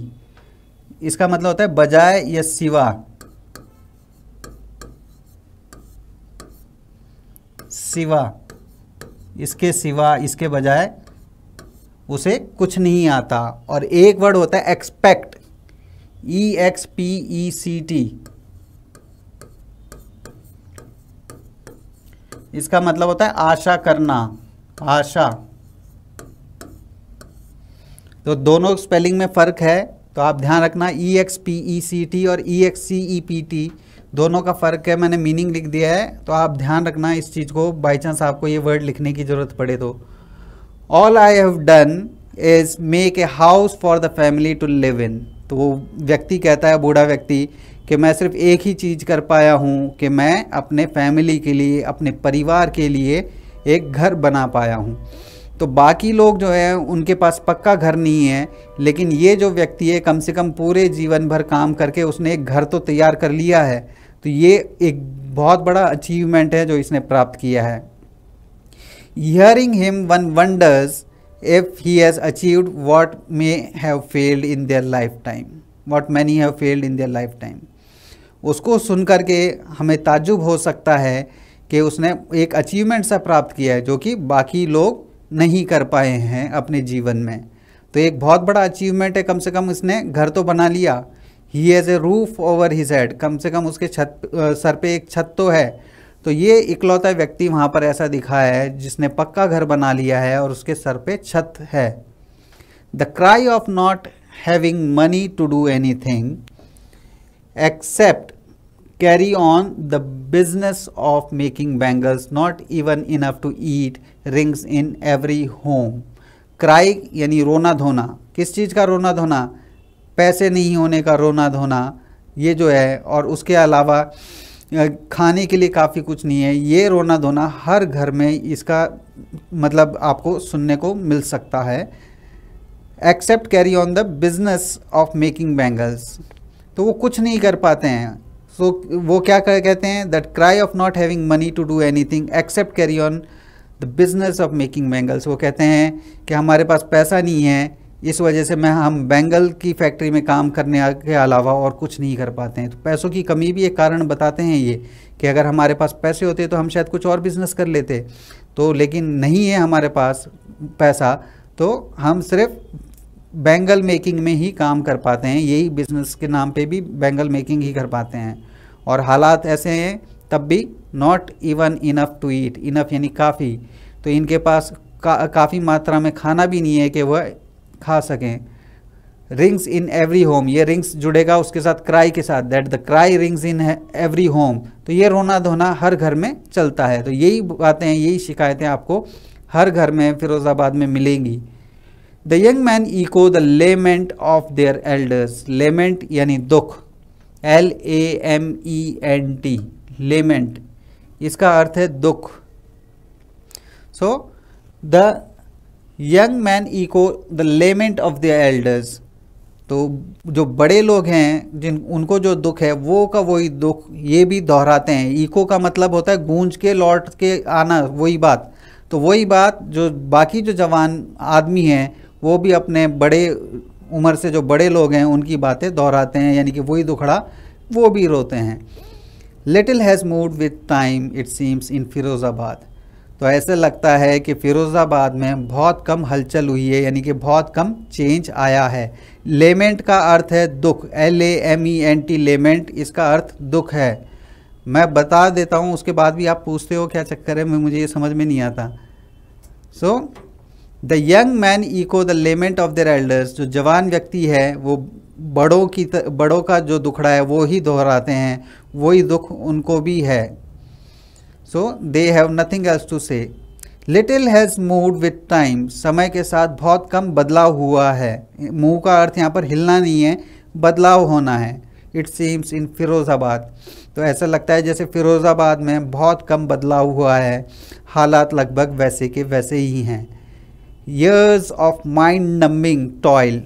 इसका मतलब होता है बजाय या सिवा सिवा इसके सिवा इसके बजाय उसे कुछ नहीं आता और एक वर्ड होता है expect E X P E C T इसका मतलब होता है आशा करना आशा तो दोनों स्पेलिंग में फ़र्क है तो आप ध्यान रखना E X P E C T और E X C E P T दोनों का फ़र्क है मैंने मीनिंग लिख दिया है तो आप ध्यान रखना इस चीज़ को बाई चांस आपको ये वर्ड लिखने की ज़रूरत पड़े तो all I have done is make a house for the family to live in तो वो व्यक्ति कहता है बूढ़ा व्यक्ति कि मैं सिर्फ एक ही चीज़ कर पाया हूँ कि मैं अपने फैमिली के लिए अपने परिवार के लिए एक घर बना पाया हूँ तो बाकी लोग जो है उनके पास पक्का घर नहीं है लेकिन ये जो व्यक्ति है कम से कम पूरे जीवन भर काम करके उसने एक घर तो तैयार कर लिया है तो ये एक बहुत बड़ा अचीवमेंट है जो इसने प्राप्त किया है hearing him one wonders if he has achieved what may have failed in their life time what many have failed in their life time उसको सुन करके हमें ताजुब हो सकता है कि उसने एक अचीवमेंट सा प्राप्त किया है जो कि बाकी लोग नहीं कर पाए हैं अपने जीवन में तो एक बहुत बड़ा अचीवमेंट है कम से कम उसने घर तो बना लिया he has a roof over his head कम से कम उसके छत सर पे एक छत तो है तो ये इकलौता व्यक्ति वहाँ पर ऐसा दिखा है जिसने पक्का घर बना लिया है और उसके सर पे छत है the cry of not having money to do anything except carry on the business of making bangles not even enough to eat rings in every home cry यानी रोना धोना किस चीज़ का रोना धोना पैसे नहीं होने का रोना धोना ये जो है और उसके अलावा खाने के लिए काफ़ी कुछ नहीं है ये रोना धोना हर घर में इसका मतलब आपको सुनने को मिल सकता है except carry on the business of making bangles तो वो कुछ नहीं कर पाते हैं सो वो क्या कह, कहते हैं that cry of not having money to do anything except carry on the business of making bangles वो कहते हैं कि हमारे पास पैसा नहीं है इस वजह से मैं हम बैंगल की फैक्ट्री में काम करने के अलावा और कुछ नहीं कर पाते हैं तो पैसों की कमी भी एक कारण बताते हैं ये कि अगर हमारे पास पैसे होते तो हम शायद कुछ और बिज़नेस कर लेते तो लेकिन नहीं है हमारे पास पैसा तो हम सिर्फ बैंगल मेकिंग में ही काम कर पाते हैं यही बिज़नेस के नाम पे भी बैंगल मेकिंग ही कर पाते हैं और हालात ऐसे हैं तब भी not even enough to eat enough यानी काफ़ी तो इनके पास का, काफ़ी मात्रा में खाना भी नहीं है कि वह खा सकें रिंग्स इन एवरी होम ये रिंग्स जुड़ेगा उसके साथ क्राई के साथ that the cry rings in every home तो ये रोना धोना हर घर में चलता है तो यही बातें यही शिकायतें आपको हर घर में फिरोज़ाबाद में मिलेंगी the young men echo the lament of their elders lament यानी दुख L A M E N T lament इसका अर्थ है दुख so the young men echo the lament of the elders तो जो बड़े लोग हैं जिन उनको जो दुख है वो का वही दुख ये भी दोहराते हैं इको का मतलब होता है गूंज के लौट के आना वही बात तो वही बात जो बाकी जो जवान आदमी हैं वो भी अपने बड़े उम्र से जो बड़े लोग हैं उनकी बातें दोहराते हैं यानी कि वही दुखड़ा वो भी रोते हैं little has moved with time it seems in Firozabad तो ऐसे लगता है कि फ़िरोज़ाबाद में बहुत कम हलचल हुई है यानी कि बहुत कम चेंज आया है लेमेंट का अर्थ है दुख L A M E N T lament इसका अर्थ दुख है मैं बता देता हूँ उसके बाद भी आप पूछते हो क्या चक्कर है मैं मुझे ये समझ में नहीं आता so so, the young men echo the lament of their elders जो जवान व्यक्ति है वो बड़ों की बड़ों का जो दुखड़ा है वो ही दोहराते हैं वही दुख उनको भी है so they have nothing else to say little has moved with time समय के साथ बहुत कम बदलाव हुआ है मूव का अर्थ यहाँ पर हिलना नहीं है बदलाव होना है इट सीम्स इन फिरोज़ाबाद तो ऐसा लगता है जैसे फिरोज़ाबाद में बहुत कम बदलाव हुआ है हालात लगभग वैसे के वैसे ही हैं years of mind numbing toil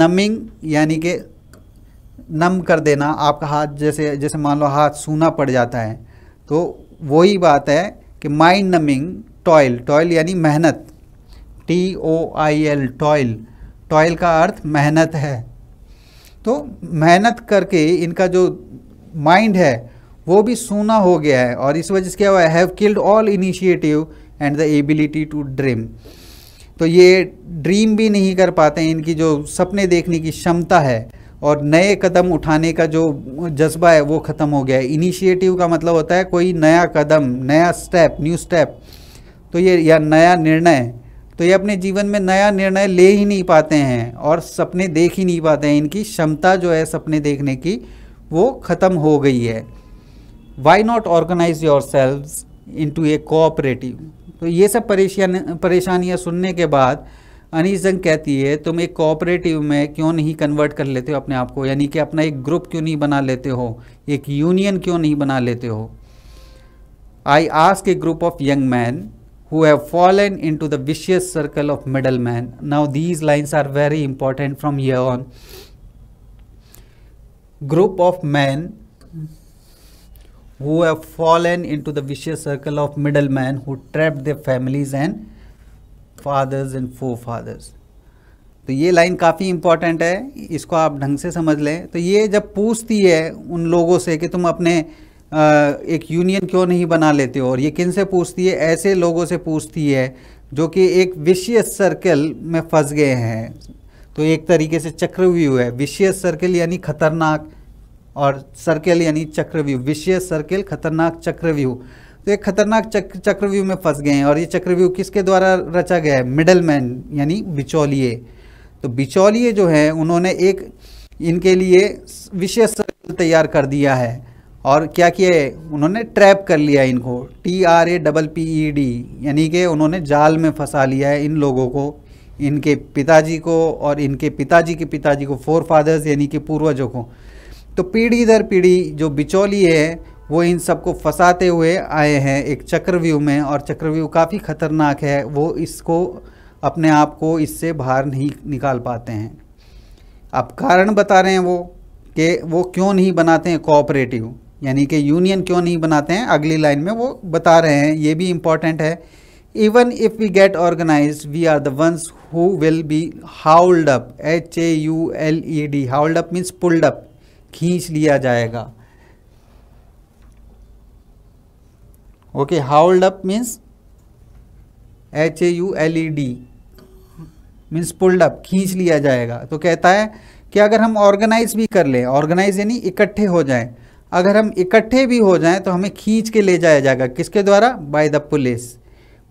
numbing यानी कि नम कर देना आपका हाथ जैसे जैसे मान लो हाथ सूना पड़ जाता है तो वही बात है कि माइंड नमिंग टॉयल टॉयल यानी मेहनत T O I L toil toil का अर्थ मेहनत है तो मेहनत करके इनका जो माइंड है वो भी सूना हो गया है और इस वजह से क्या हुआ have killed all initiative and the ability to dream तो ये ड्रीम भी नहीं कर पाते हैं इनकी जो सपने देखने की क्षमता है और नए कदम उठाने का जो जज्बा है वो ख़त्म हो गया है इनिशिएटिव का मतलब होता है कोई नया कदम नया स्टेप न्यू स्टेप तो ये या नया निर्णय तो ये अपने जीवन में नया निर्णय ले ही नहीं पाते हैं और सपने देख ही नहीं पाते हैं इनकी क्षमता जो है सपने देखने की वो ख़त्म हो गई है why not organise yourselves into a cooperative तो ये सब परेशान परेशानियाँ सुनने के बाद अनिश जंग कहती है तुम एक कोऑपरेटिव में क्यों नहीं कन्वर्ट कर लेते हो अपने आप को यानी कि अपना एक ग्रुप क्यों नहीं बना लेते हो एक यूनियन क्यों नहीं बना लेते हो I ask a group of young men who have fallen into the vicious circle of middlemen now these lines are very important from on. Group of men who have fallen into the vicious circle of middlemen who trap their families and fathers and forefathers. तो ये लाइन काफ़ी इम्पॉर्टेंट है इसको आप ढंग से समझ लें तो ये जब पूछती है उन लोगों से कि तुम अपने एक यूनियन क्यों नहीं बना लेते हो और ये किन से पूछती है ऐसे लोगों से पूछती है जो कि एक विशियस सर्कल में फंस गए हैं तो एक तरीके से चक्रव्यूह है विशियस सर्कल यानी खतरनाक और सर्किल यानी चक्रव्यूह विशेष सर्किल खतरनाक चक्रव्यूह तो एक खतरनाक चक्र चक्रव्यूह में फंस गए हैं और ये चक्रव्यूह किसके द्वारा रचा गया है मिडल मैन यानी बिचौलिए तो बिचौलिए जो है उन्होंने एक इनके लिए विशेष सर्किल तैयार कर दिया है और क्या किया है उन्होंने ट्रैप कर लिया इनको T R A double P E D यानी कि उन्होंने जाल में फंसा लिया है इन लोगों को इनके पिताजी को और इनके पिताजी के पिताजी को फोर फादर्स यानी कि पूर्वजों को तो पीढ़ी दर पीढ़ी जो बिचौली है वो इन सबको फंसाते हुए आए हैं एक चक्रव्यूह में और चक्रव्यूह काफ़ी खतरनाक है वो इसको अपने आप को इससे बाहर नहीं निकाल पाते हैं अब कारण बता रहे हैं वो कि वो क्यों नहीं बनाते हैं कोऑपरेटिव यानी कि यूनियन क्यों नहीं बनाते हैं अगली लाइन में वो बता रहे हैं ये भी इम्पॉर्टेंट है even if we get organise we are the ones who will be hauled up H A U L E D hauled up means pulled up खींच लिया जाएगा okay hauled up means H A U L E D means pulled up खींच लिया जाएगा तो कहता है कि अगर हम ऑर्गेनाइज भी कर लें ऑर्गेनाइज यानी इकट्ठे हो जाएं अगर हम इकट्ठे भी हो जाएं तो हमें खींच के ले जाया जाएगा किसके द्वारा बाय द पुलिस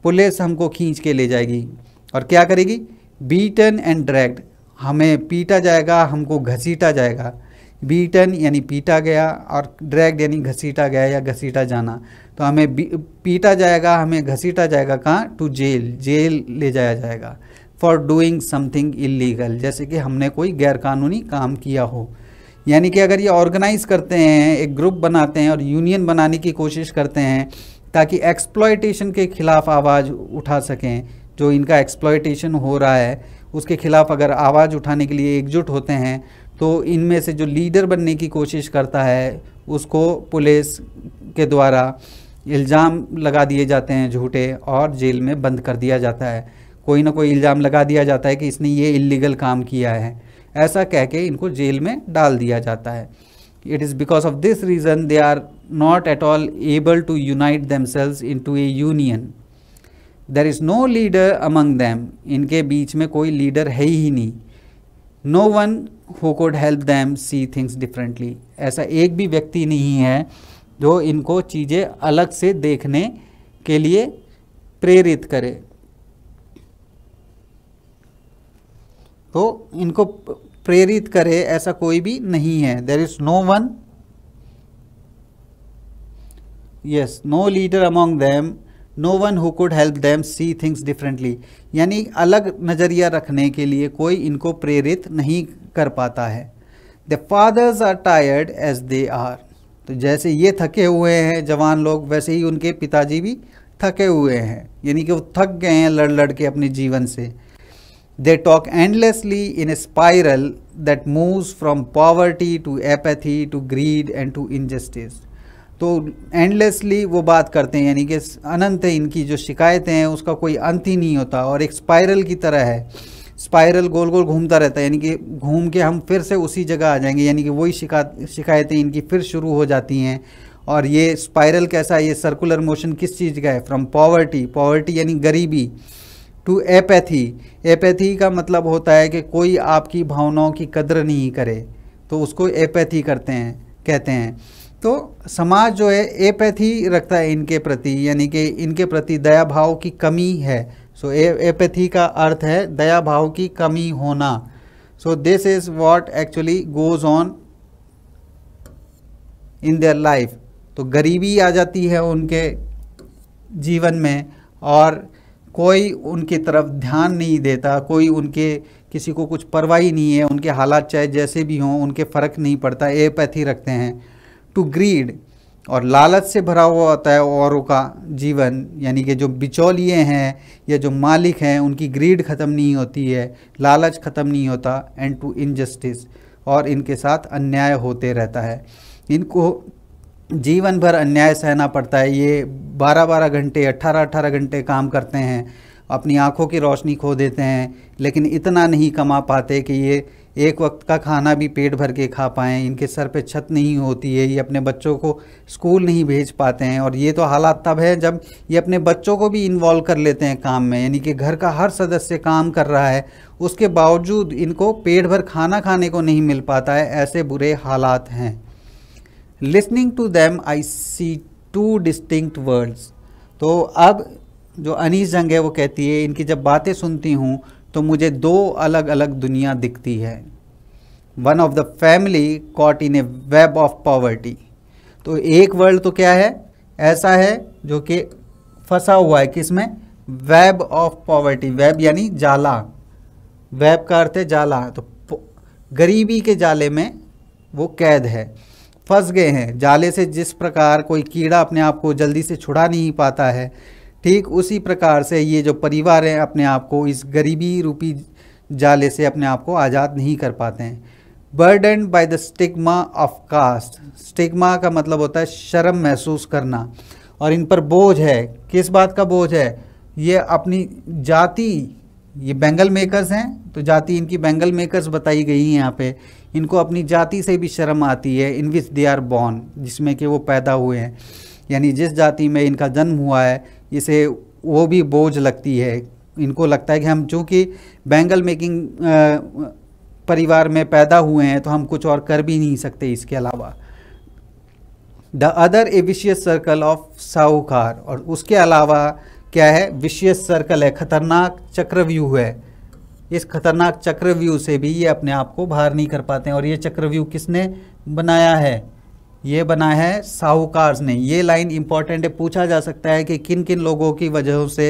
पुलिस हमको खींच के ले जाएगी और क्या करेगी बीटन एंड ड्रैग्ड हमें पीटा जाएगा हमको घसीटा जाएगा बीटन यानी पीटा गया और ड्रैग्ड यानी घसीटा गया या घसीटा जाना तो हमें पीटा जाएगा हमें घसीटा जाएगा कहाँ टू जेल जेल ले जाया जाएगा फॉर डूइंग समथिंग इलीगल जैसे कि हमने कोई गैरकानूनी काम किया हो यानी कि अगर ये ऑर्गेनाइज करते हैं एक ग्रुप बनाते हैं और यूनियन बनाने की कोशिश करते हैं ताकि एक्सप्लॉयटेशन के खिलाफ आवाज़ उठा सकें जो इनका एक्सप्लॉयटेशन हो रहा है उसके खिलाफ अगर आवाज़ उठाने के लिए एकजुट होते हैं तो इनमें से जो लीडर बनने की कोशिश करता है उसको पुलिस के द्वारा इल्ज़ाम लगा दिए जाते हैं झूठे और जेल में बंद कर दिया जाता है कोई ना कोई इल्ज़ाम लगा दिया जाता है कि इसने ये इलीगल काम किया है ऐसा कह के इनको जेल में डाल दिया जाता है it because of this reason they are not at all able to unite to selves into a union there is no leader among them इनके बीच में कोई लीडर है ही नहीं no one who could help them see things differently ऐसा एक भी व्यक्ति नहीं है जो इनको चीज़ें अलग से देखने के लिए प्रेरित करे तो इनको प्रेरित करे ऐसा कोई भी नहीं है there is no one yes no leader among them no one who could help them see things differently यानी अलग नज़रिया रखने के लिए कोई इनको प्रेरित नहीं कर पाता है the fathers are tired as they are तो जैसे ये थके हुए हैं जवान लोग वैसे ही उनके पिताजी भी थके हुए हैं यानी कि वो थक गए हैं लड़ लड़ के अपने जीवन से they talk endlessly in a spiral that moves from poverty to apathy to greed and to injustice तो एंडलेसली वो बात करते हैं यानी कि अनंत है इनकी जो शिकायतें हैं उसका कोई अंत ही नहीं होता और एक स्पायरल की तरह है स्पायरल गोल गोल घूमता रहता है यानी कि घूम के हम फिर से उसी जगह आ जाएंगे यानी कि वही शिका शिकायतें इनकी फिर शुरू हो जाती हैं और ये स्पायरल कैसा है ये सर्कुलर मोशन किस चीज़ का है फ्रॉम पॉवर्टी पॉवर्टी यानी गरीबी टू एपैथी एपैथी का मतलब होता है कि कोई आपकी भावनाओं की कदर नहीं करे तो उसको एपैथी करते हैं कहते हैं तो समाज जो है एपैथी रखता है इनके प्रति यानी कि इनके प्रति दया भाव की कमी है सो so, एपैथी का अर्थ है दया भाव की कमी होना so this is what actually goes on in their life तो गरीबी आ जाती है उनके जीवन में और कोई उनकी तरफ ध्यान नहीं देता कोई उनके किसी को कुछ परवाही नहीं है उनके हालात चाहे जैसे भी हों उनके फ़र्क नहीं पड़ता एपैथी रखते हैं टू ग्रीड और लालच से भरा हुआ होता है औरों का जीवन यानी कि जो बिचौलिए हैं या जो मालिक हैं उनकी ग्रीड ख़त्म नहीं होती है लालच ख़त्म नहीं होता एंड टू इनजस्टिस और इनके साथ अन्याय होते रहता है इनको जीवन भर अन्याय सहना पड़ता है ये 12-12 घंटे 18-18 घंटे काम करते हैं अपनी आँखों की रोशनी खो देते हैं लेकिन इतना नहीं कमा पाते कि ये एक वक्त का खाना भी पेट भर के खा पाएँ इनके सर पे छत नहीं होती है ये अपने बच्चों को स्कूल नहीं भेज पाते हैं और ये तो हालात तब है जब ये अपने बच्चों को भी इन्वॉल्व कर लेते हैं काम में यानी कि घर का हर सदस्य काम कर रहा है उसके बावजूद इनको पेट भर खाना खाने को नहीं मिल पाता है ऐसे बुरे हालात हैं listening to them I see two distinct words तो अब जो अनिस जंग है वो कहती है इनकी जब बातें सुनती हूँ तो मुझे दो अलग अलग दुनिया दिखती है one of the family caught in a web of poverty तो एक वर्ल्ड तो क्या है ऐसा है जो कि फंसा हुआ है किसमें वेब ऑफ पॉवर्टी वेब यानी जाला वेब का अर्थ है जाला तो गरीबी के जाले में वो कैद है फंस गए हैं जाले से जिस प्रकार कोई कीड़ा अपने आप को जल्दी से छुड़ा नहीं पाता है ठीक उसी प्रकार से ये जो परिवार हैं अपने आप को इस गरीबी रूपी जाले से अपने आप को आज़ाद नहीं कर पाते हैं burden by the stigma of caste stigma का मतलब होता है शर्म महसूस करना और इन पर बोझ है किस बात का बोझ है ये अपनी जाति ये बेंगल मेकर्स हैं तो जाति इनकी बेंगल मेकर्स बताई गई हैं यहाँ पे इनको अपनी जाति से भी शर्म आती है इन विच दे आर बॉर्न जिसमें कि वो पैदा हुए हैं यानी जिस जाति में इनका जन्म हुआ है इसे वो भी बोझ लगती है इनको लगता है कि हम चूँकि बैंगल मेकिंग परिवार में पैदा हुए हैं तो हम कुछ और कर भी नहीं सकते इसके अलावा the other a vicious circle of sahukar और उसके अलावा क्या है विशियस सर्कल है खतरनाक चक्रव्यूह है इस खतरनाक चक्रव्यूह से भी ये अपने आप को बाहर नहीं कर पाते हैं और ये चक्रव्यूह किसने बनाया है ये बना है साहूकार ने ये लाइन इंपॉर्टेंट है पूछा जा सकता है कि किन किन लोगों की वजहों से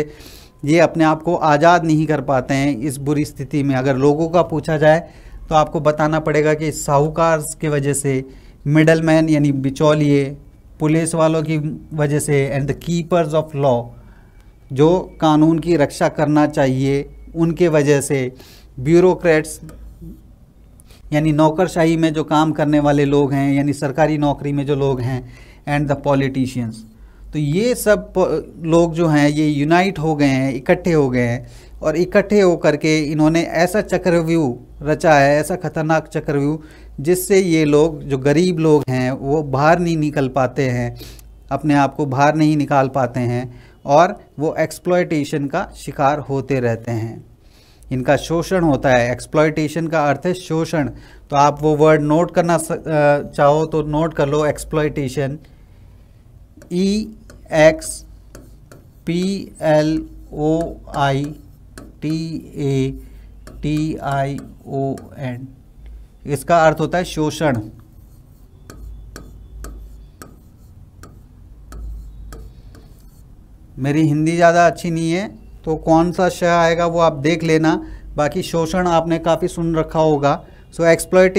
ये अपने आप को आज़ाद नहीं कर पाते हैं इस बुरी स्थिति में अगर लोगों का पूछा जाए तो आपको बताना पड़ेगा कि साहूकार के वजह से मिडल यानी बिचौलिए पुलिस वालों की वजह से and the keepers of law जो कानून की रक्षा करना चाहिए उनके वजह से ब्यूरोक्रेट्स यानी नौकरशाही में जो काम करने वाले लोग हैं यानी सरकारी नौकरी में जो लोग हैं एंड द पॉलिटिशियंस तो ये सब लोग जो हैं ये यूनाइट हो गए हैं इकट्ठे हो गए हैं और इकट्ठे होकर के इन्होंने ऐसा चक्रव्यूह रचा है ऐसा खतरनाक चक्रव्यूह जिससे ये लोग जो गरीब लोग हैं वो बाहर नहीं निकल पाते हैं अपने आप को बाहर नहीं निकाल पाते हैं और वो एक्सप्लॉयटेशन का शिकार होते रहते हैं इनका शोषण होता है एक्सप्लॉयटेशन का अर्थ है शोषण तो आप वो वर्ड नोट करना चाहो तो नोट कर लो exploitation E X P L O I T A T I O N इसका अर्थ होता है शोषण मेरी हिंदी ज़्यादा अच्छी नहीं है तो कौन सा श आएगा वो आप देख लेना बाकी शोषण आपने काफ़ी सुन रखा होगा सो so,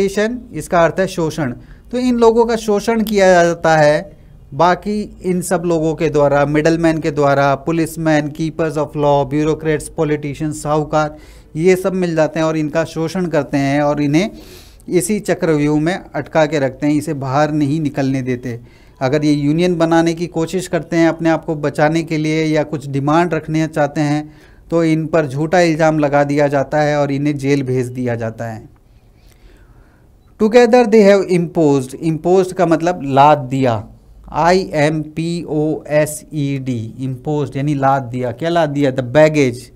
इसका अर्थ है शोषण तो इन लोगों का शोषण किया जाता है बाकी इन सब लोगों के द्वारा मिडलमैन के द्वारा policemen keepers of law bureaucrats politicians sahukar ये सब मिल जाते हैं और इनका शोषण करते हैं और इन्हें इसी चक्रव्यूह में अटका के रखते हैं इसे बाहर नहीं निकलने देते अगर ये यूनियन बनाने की कोशिश करते हैं अपने आप को बचाने के लिए या कुछ डिमांड रखने चाहते हैं तो इन पर झूठा इल्ज़ाम लगा दिया जाता है और इन्हें जेल भेज दिया जाता है together they have impose impose का मतलब लाद दिया I M P O S E D impose यानी लाद दिया क्या लाद दिया the baggage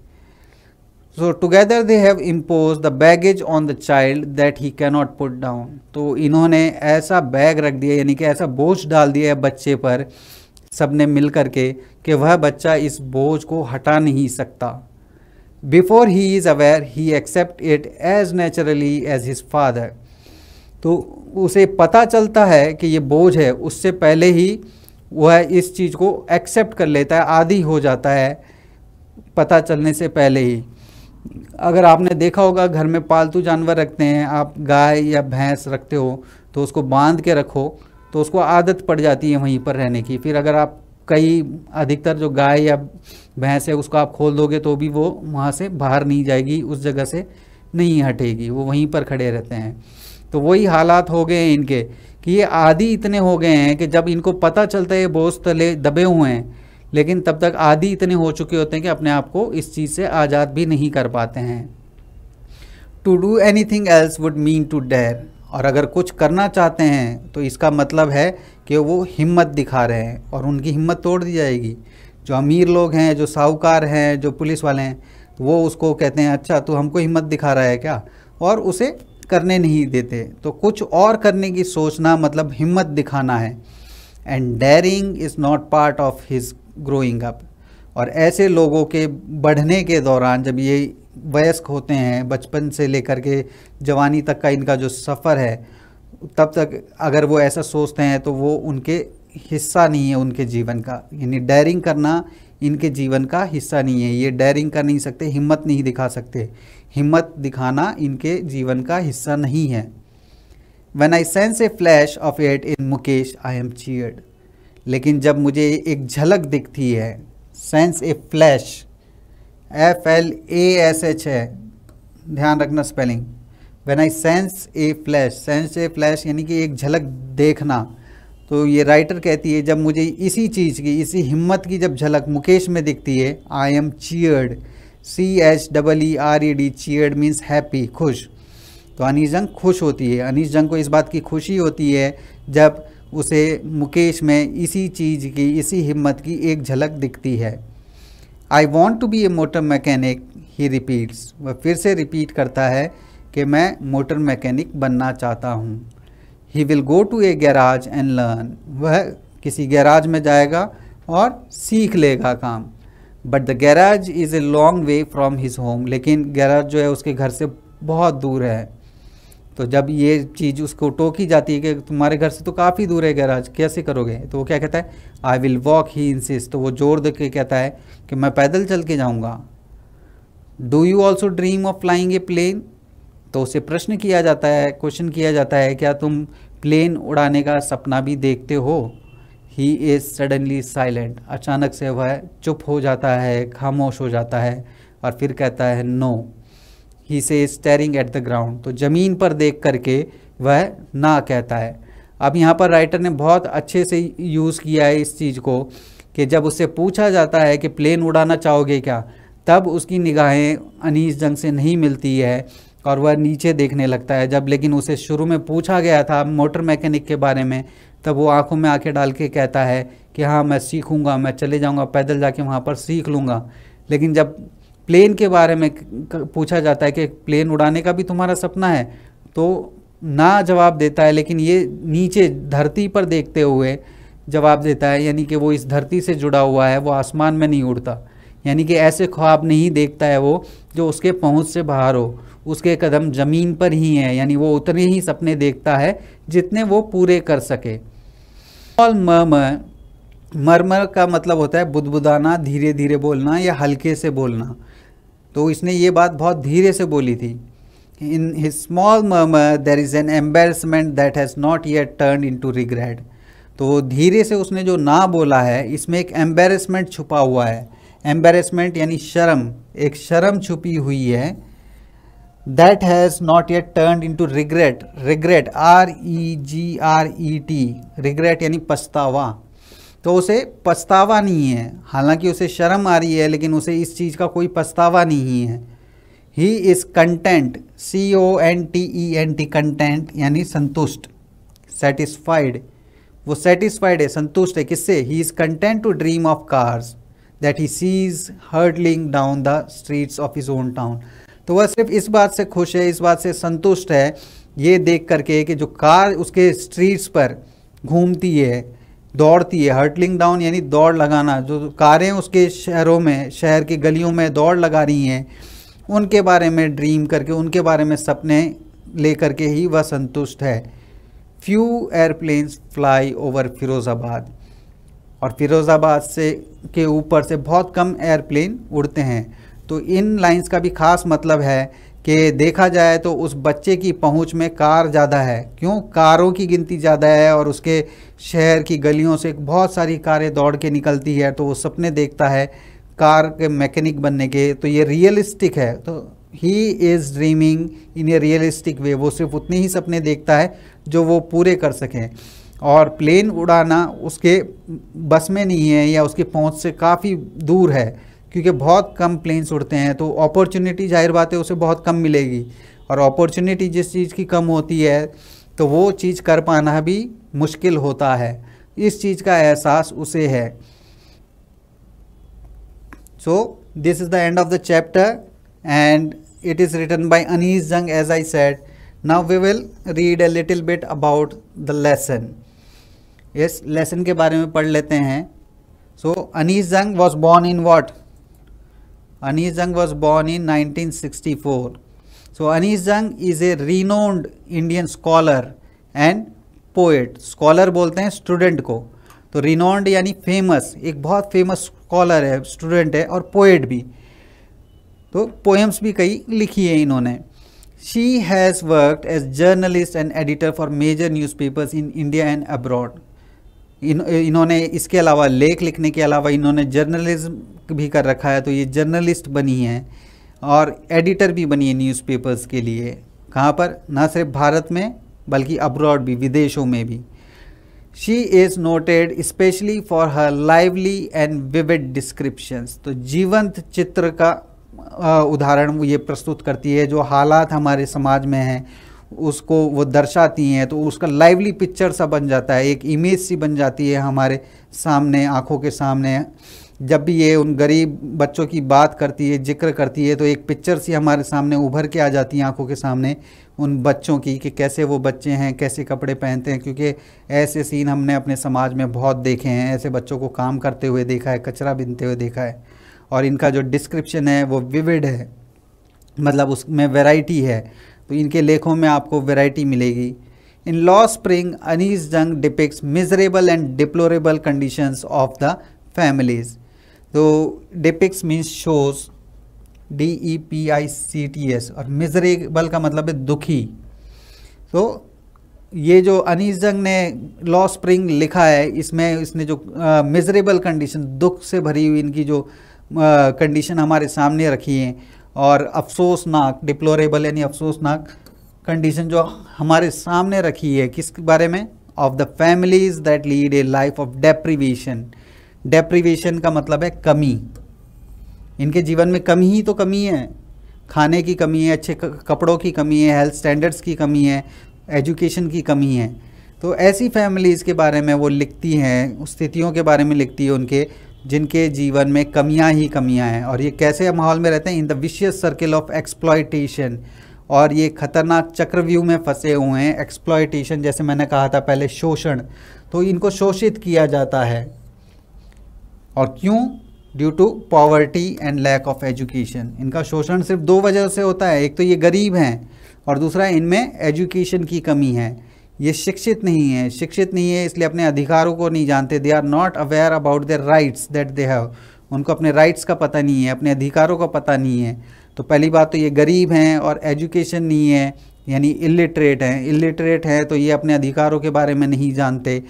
so together they have impose the baggage on the child that he cannot put down तो इन्होंने ऐसा बैग रख दिया यानी कि ऐसा बोझ डाल दिया है बच्चे पर सब ने मिल करके कि वह बच्चा इस बोझ को हटा नहीं सकता before he is aware he accept it as naturally as his father तो उसे पता चलता है कि ये बोझ है उससे पहले ही वह इस चीज़ को एक्सेप्ट कर लेता है आदि हो जाता है पता चलने से पहले ही अगर आपने देखा होगा घर में पालतू जानवर रखते हैं आप गाय या भैंस रखते हो तो उसको बांध के रखो तो उसको आदत पड़ जाती है वहीं पर रहने की फिर अगर आप कई अधिकतर जो गाय या भैंस है उसको आप खोल दोगे तो भी वो वहाँ से बाहर नहीं जाएगी उस जगह से नहीं हटेगी वो वहीं पर खड़े रहते हैं तो वही हालात हो गए हैं इनके कि ये आदि इतने हो गए हैं कि जब इनको पता चलता है ये बोझ तले दबे हुए हैं लेकिन तब तक आदि इतने हो चुके होते हैं कि अपने आप को इस चीज़ से आज़ाद भी नहीं कर पाते हैं to do anything else would mean to dare और अगर कुछ करना चाहते हैं तो इसका मतलब है कि वो हिम्मत दिखा रहे हैं और उनकी हिम्मत तोड़ दी जाएगी जो अमीर लोग हैं जो साहूकार हैं जो पुलिस वाले हैं तो वो उसको कहते हैं अच्छा तो हमको हिम्मत दिखा रहा है क्या और उसे करने नहीं देते तो कुछ और करने की सोचना मतलब हिम्मत दिखाना है and daring is not part of his growing up और ऐसे लोगों के बढ़ने के दौरान जब ये वयस्क होते हैं बचपन से लेकर के जवानी तक का इनका जो सफ़र है तब तक अगर वो ऐसा सोचते हैं तो वो उनके हिस्सा नहीं है उनके जीवन का यानी डेयरिंग करना इनके जीवन का हिस्सा नहीं है ये डेयरिंग कर नहीं सकते हिम्मत नहीं दिखा सकते हिम्मत दिखाना इनके जीवन का हिस्सा नहीं है when I sense a flash of it in Mukesh I am cheered लेकिन जब मुझे एक झलक दिखती है sense a flash F L A S H है ध्यान रखना spelling when I sense a flash sense a flash यानी कि एक झलक देखना तो ये राइटर कहती है जब मुझे इसी चीज़ की इसी हिम्मत की जब झलक मुकेश में दिखती है I am cheered C H double E R E D cheered means happy खुश तो अनीश जंग खुश होती है अनिश जंग को इस बात की खुशी होती है जब उसे मुकेश में इसी चीज़ की इसी हिम्मत की एक झलक दिखती है I want to be a motor mechanic he repeats वह फिर से रिपीट करता है कि मैं मोटर मैकेनिक बनना चाहता हूँ he will go to a garage and learn वह किसी गैराज में जाएगा और सीख लेगा काम but the garage is a long way from his home लेकिन गैराज जो है उसके घर से बहुत दूर है तो जब ये चीज़ उसको टोकी जाती है कि तुम्हारे घर से तो काफ़ी दूर है गैराज कैसे करोगे तो वो क्या कहता है I will walk he insist तो वो जोर दे के कहता है कि मैं पैदल चल के जाऊँगा do you also dream of flying a plane तो उसे प्रश्न किया जाता है क्वेश्चन किया जाता है क्या तुम प्लेन उड़ाने का सपना भी देखते हो ही इज़ सडनली साइलेंट अचानक से वह चुप हो जाता है खामोश हो जाता है और फिर कहता है नो no. ही से स्टेरिंग एट द ग्राउंड तो ज़मीन पर देख करके वह ना कहता है अब यहाँ पर राइटर ने बहुत अच्छे से यूज़ किया है इस चीज़ को कि जब उससे पूछा जाता है कि प्लेन उड़ाना चाहोगे क्या तब उसकी निगाहें अनीस जंग से नहीं मिलती है और वह नीचे देखने लगता है जब लेकिन उसे शुरू में पूछा गया था मोटर मैकेनिक के बारे में तब वो आंखों में आंखें डाल के कहता है कि हाँ मैं सीखूंगा मैं चले जाऊंगा पैदल जाके वहाँ पर सीख लूँगा लेकिन जब प्लेन के बारे में पूछा जाता है कि प्लेन उड़ाने का भी तुम्हारा सपना है तो ना जवाब देता है लेकिन ये नीचे धरती पर देखते हुए जवाब देता है यानी कि वो इस धरती से जुड़ा हुआ है वो आसमान में नहीं उड़ता यानी कि ऐसे ख्वाब नहीं देखता है वो जो उसके पहुंच से बाहर हो उसके कदम ज़मीन पर ही हैं यानी वो उतने ही सपने देखता है जितने वो पूरे कर सके और मर्मर मरमर का मतलब होता है बुदबुदाना धीरे धीरे बोलना या हल्के से बोलना तो इसने ये बात बहुत धीरे से बोली थी in his small murmur there is an embarrassment that has not yet turn into regret तो धीरे से उसने जो ना बोला है इसमें एक एम्बेरसमेंट छुपा हुआ है एम्बेरसमेंट यानी शर्म एक शर्म छुपी हुई है that has not yet turn into regret regret R E G R E T regret यानी पछतावा तो उसे पछतावा नहीं है हालांकि उसे शर्म आ रही है लेकिन उसे इस चीज़ का कोई पछतावा नहीं है he is content C O N T E N T content यानी संतुष्ट सेटिस्फाइड वो सेटिस्फाइड है संतुष्ट है किससे he is content to dream of cars that he sees hurtling down the streets of his own town तो वह सिर्फ इस बात से खुश है इस बात से संतुष्ट है ये देख करके कि जो कार उसके स्ट्रीट्स पर घूमती है दौड़ती है हर्टलिंग डाउन यानी दौड़ लगाना जो कारें उसके शहरों में शहर की गलियों में दौड़ लगा रही हैं उनके बारे में ड्रीम करके उनके बारे में सपने ले करके ही वह संतुष्ट है few airplanes fly over Firozabad और फिरोज़ाबाद से के ऊपर से बहुत कम एयरप्लेन उड़ते हैं तो इन लाइंस का भी खास मतलब है कि देखा जाए तो उस बच्चे की पहुंच में कार ज़्यादा है क्यों कारों की गिनती ज़्यादा है और उसके शहर की गलियों से बहुत सारी कारें दौड़ के निकलती है तो वो सपने देखता है कार के मैकेनिक बनने के तो ये रियलिस्टिक है तो he is dreaming in a realistic way वो सिर्फ उतने ही सपने देखता है जो वो पूरे कर सकें और प्लेन उड़ाना उसके बस में नहीं है या उसकी पहुँच से काफ़ी दूर है क्योंकि बहुत कम प्लेन्स उड़ते हैं तो अपॉर्चुनिटी जाहिर बात है उसे बहुत कम मिलेगी और अपॉर्चुनिटी जिस चीज़ की कम होती है तो वो चीज़ कर पाना भी मुश्किल होता है इस चीज़ का एहसास उसे है so this is the end of the chapter and it is written by Anees Jung as I said now we will read a little bit about the lesson इस लेसन के बारे में पढ़ लेते हैं so Anees Jung was born in what Anish Zhang was born in 1964. So Anish Zhang is a renowned Indian scholar and poet. Scholar बोलते हैं student को तो renowned यानी famous एक बहुत famous scholar है student है और poet भी तो poems भी कई लिखी है इन्होंने She has worked as journalist and editor for major newspapers in India and abroad. इन इन्होंने इसके अलावा लेख लिखने के अलावा इन्होंने जर्नलिज्म भी कर रखा है तो ये जर्नलिस्ट बनी है और एडिटर भी बनी है न्यूज़पेपर्स के लिए कहाँ पर ना सिर्फ भारत में बल्कि अब्रॉड भी विदेशों में भी she is noted specially for her lively and vivid descriptions तो जीवंत चित्र का उदाहरण ये प्रस्तुत करती है जो हालात हमारे समाज में हैं उसको वो दर्शाती हैं तो उसका लाइवली पिक्चर सा बन जाता है एक इमेज सी बन जाती है हमारे सामने आँखों के सामने जब भी ये उन गरीब बच्चों की बात करती है जिक्र करती है तो एक पिक्चर सी हमारे सामने उभर के आ जाती है आंखों के सामने उन बच्चों की कि कैसे वो बच्चे हैं कैसे कपड़े पहनते हैं क्योंकि ऐसे सीन हमने अपने समाज में बहुत देखे हैं ऐसे बच्चों को काम करते हुए देखा है कचरा बिनते हुए देखा है और इनका जो डिस्क्रिप्शन है वो विविड है मतलब उसमें वेराइटी है तो इनके लेखों में आपको वैरायटी मिलेगी in law spring Anees Jung depicts miserable and deplorable conditions of the families तो depicts means shows D E P I C T S और मिजरेबल का मतलब है दुखी तो ये जो अनीस जंग ने लॉ स्प्रिंग लिखा है इसमें इसने जो मिजरेबल कंडीशन दुख से भरी हुई इनकी जो कंडीशन हमारे सामने रखी है और अफसोसनाक डिप्लोरेबल यानी अफसोसनाक कंडीशन जो हमारे सामने रखी है किस बारे में of the families that lead a life of deprivation deprivation का मतलब है कमी इनके जीवन में कमी ही तो कमी है खाने की कमी है अच्छे कपड़ों की कमी है हेल्थ स्टैंडर्ड्स की कमी है एजुकेशन की कमी है तो ऐसी फैमिलीज़ के बारे में वो लिखती हैं स्थितियों के बारे में लिखती है उनके जिनके जीवन में कमियां ही कमियां हैं और ये कैसे माहौल में रहते हैं in the vicious circle of exploitation और ये खतरनाक चक्रव्यूह में फंसे हुए हैं एक्सप्लॉयटेशन जैसे मैंने कहा था पहले शोषण तो इनको शोषित किया जाता है और क्यों due to poverty and lack of education इनका शोषण सिर्फ दो वजह से होता है एक तो ये गरीब हैं और दूसरा इनमें एजुकेशन की कमी है ये शिक्षित नहीं है शिक्षित नहीं है इसलिए अपने अधिकारों को नहीं जानते they are not aware about their rights that they have उनको अपने राइट्स का पता नहीं है अपने अधिकारों का पता नहीं है तो पहली बात तो ये गरीब हैं और एजुकेशन नहीं है यानी इलिटरेट हैं इलिटरेट हैं तो ये अपने अधिकारों के बारे में नहीं जानते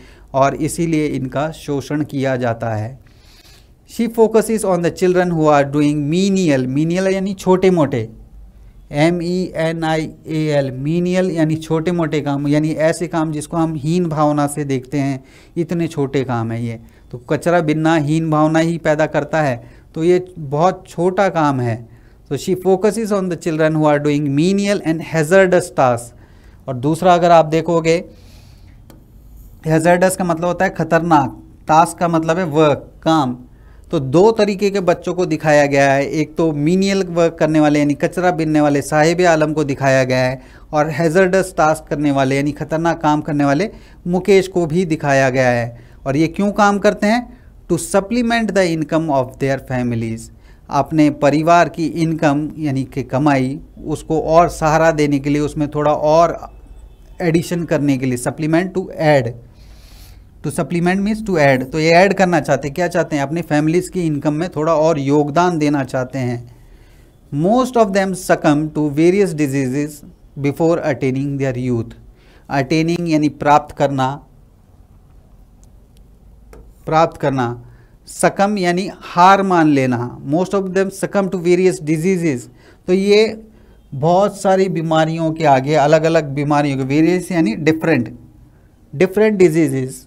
और इसीलिए इनका शोषण किया जाता है she focus on the children who are doing menial menial यानी छोटे मोटे M E N I A L menial यानी छोटे मोटे काम यानी ऐसे काम जिसको हम हीन भावना से देखते हैं इतने छोटे काम है ये तो कचरा बिनना हीन भावना ही पैदा करता है तो ये बहुत छोटा काम है तो she focus on the children who are doing menial and hazardous task और दूसरा अगर आप देखोगे हेज़रडस का मतलब होता है खतरनाक टास्क का मतलब है वर्क काम तो दो तरीके के बच्चों को दिखाया गया है एक तो मीनियल वर्क करने वाले यानी कचरा बिनने वाले साहिब आलम को दिखाया गया है और हेज़रडस टास्क करने वाले यानी ख़तरनाक काम करने वाले मुकेश को भी दिखाया गया है और ये क्यों काम करते हैं to supplement the income of their families अपने परिवार की इनकम यानी कि कमाई उसको और सहारा देने के लिए उसमें थोड़ा और एडिशन करने के लिए supplement to add to supplement means to add तो ये ऐड करना चाहते क्या चाहते हैं अपनी फैमिलीज़ की इनकम में थोड़ा और योगदान देना चाहते हैं most of them succumb to various diseases before attaining their youth attaining यानी प्राप्त करना प्राप्त करना सकम यानी हार मान लेना most of them succumb to various diseases तो ये बहुत सारी बीमारियों के आगे अलग अलग बीमारियों के वेरियस यानी डिफरेंट डिफरेंट डिजीजेस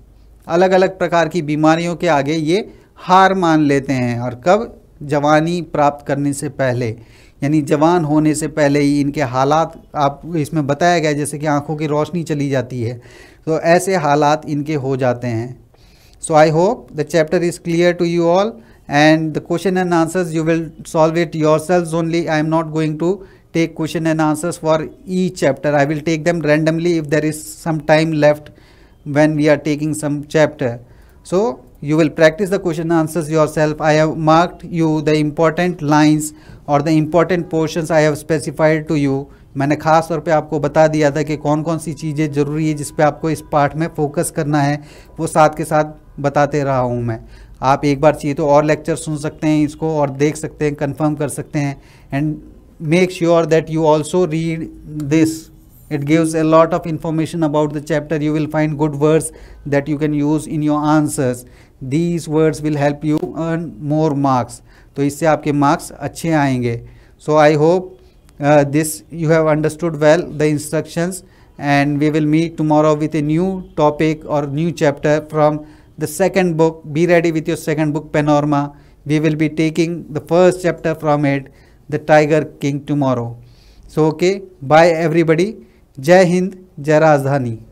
अलग अलग प्रकार की बीमारियों के आगे ये हार मान लेते हैं और कब जवानी प्राप्त करने से पहले यानी जवान होने से पहले ही इनके हालात आप इसमें बताया गया जैसे कि आंखों की रोशनी चली जाती है तो ऐसे हालात इनके हो जाते हैं so I hope the chapter is clear to you all and the question and answers you will solve it yourself only I am not going to take question and answers for each chapter I will take them randomly if there is some time left when we are taking some chapter. So you will practice the question answers yourself. I have marked you the important lines और the important portions I have specified to you मैंने खास तौर पे आपको बता दिया था कि कौन कौन सी चीज़ें ज़रूरी है जिस पे आपको इस पार्ट में फोकस करना है वो साथ के साथ बताते रहा हूँ मैं आप एक बार चाहिए तो और लेक्चर सुन सकते हैं इसको और देख सकते हैं कंफर्म कर सकते हैं and make sure that you also read this it gives a lot of information about the chapter you will find good words that you can use in your answers these words will help you earn more marks to isse aapke marks acche aayenge so i hope uh, this you have understood well the instructions and we will meet tomorrow with a new topic or new chapter from the second book be ready with your second book panorama we will be taking the first chapter from it the tiger king tomorrow so okay bye everybody जय हिंद जय राजधानी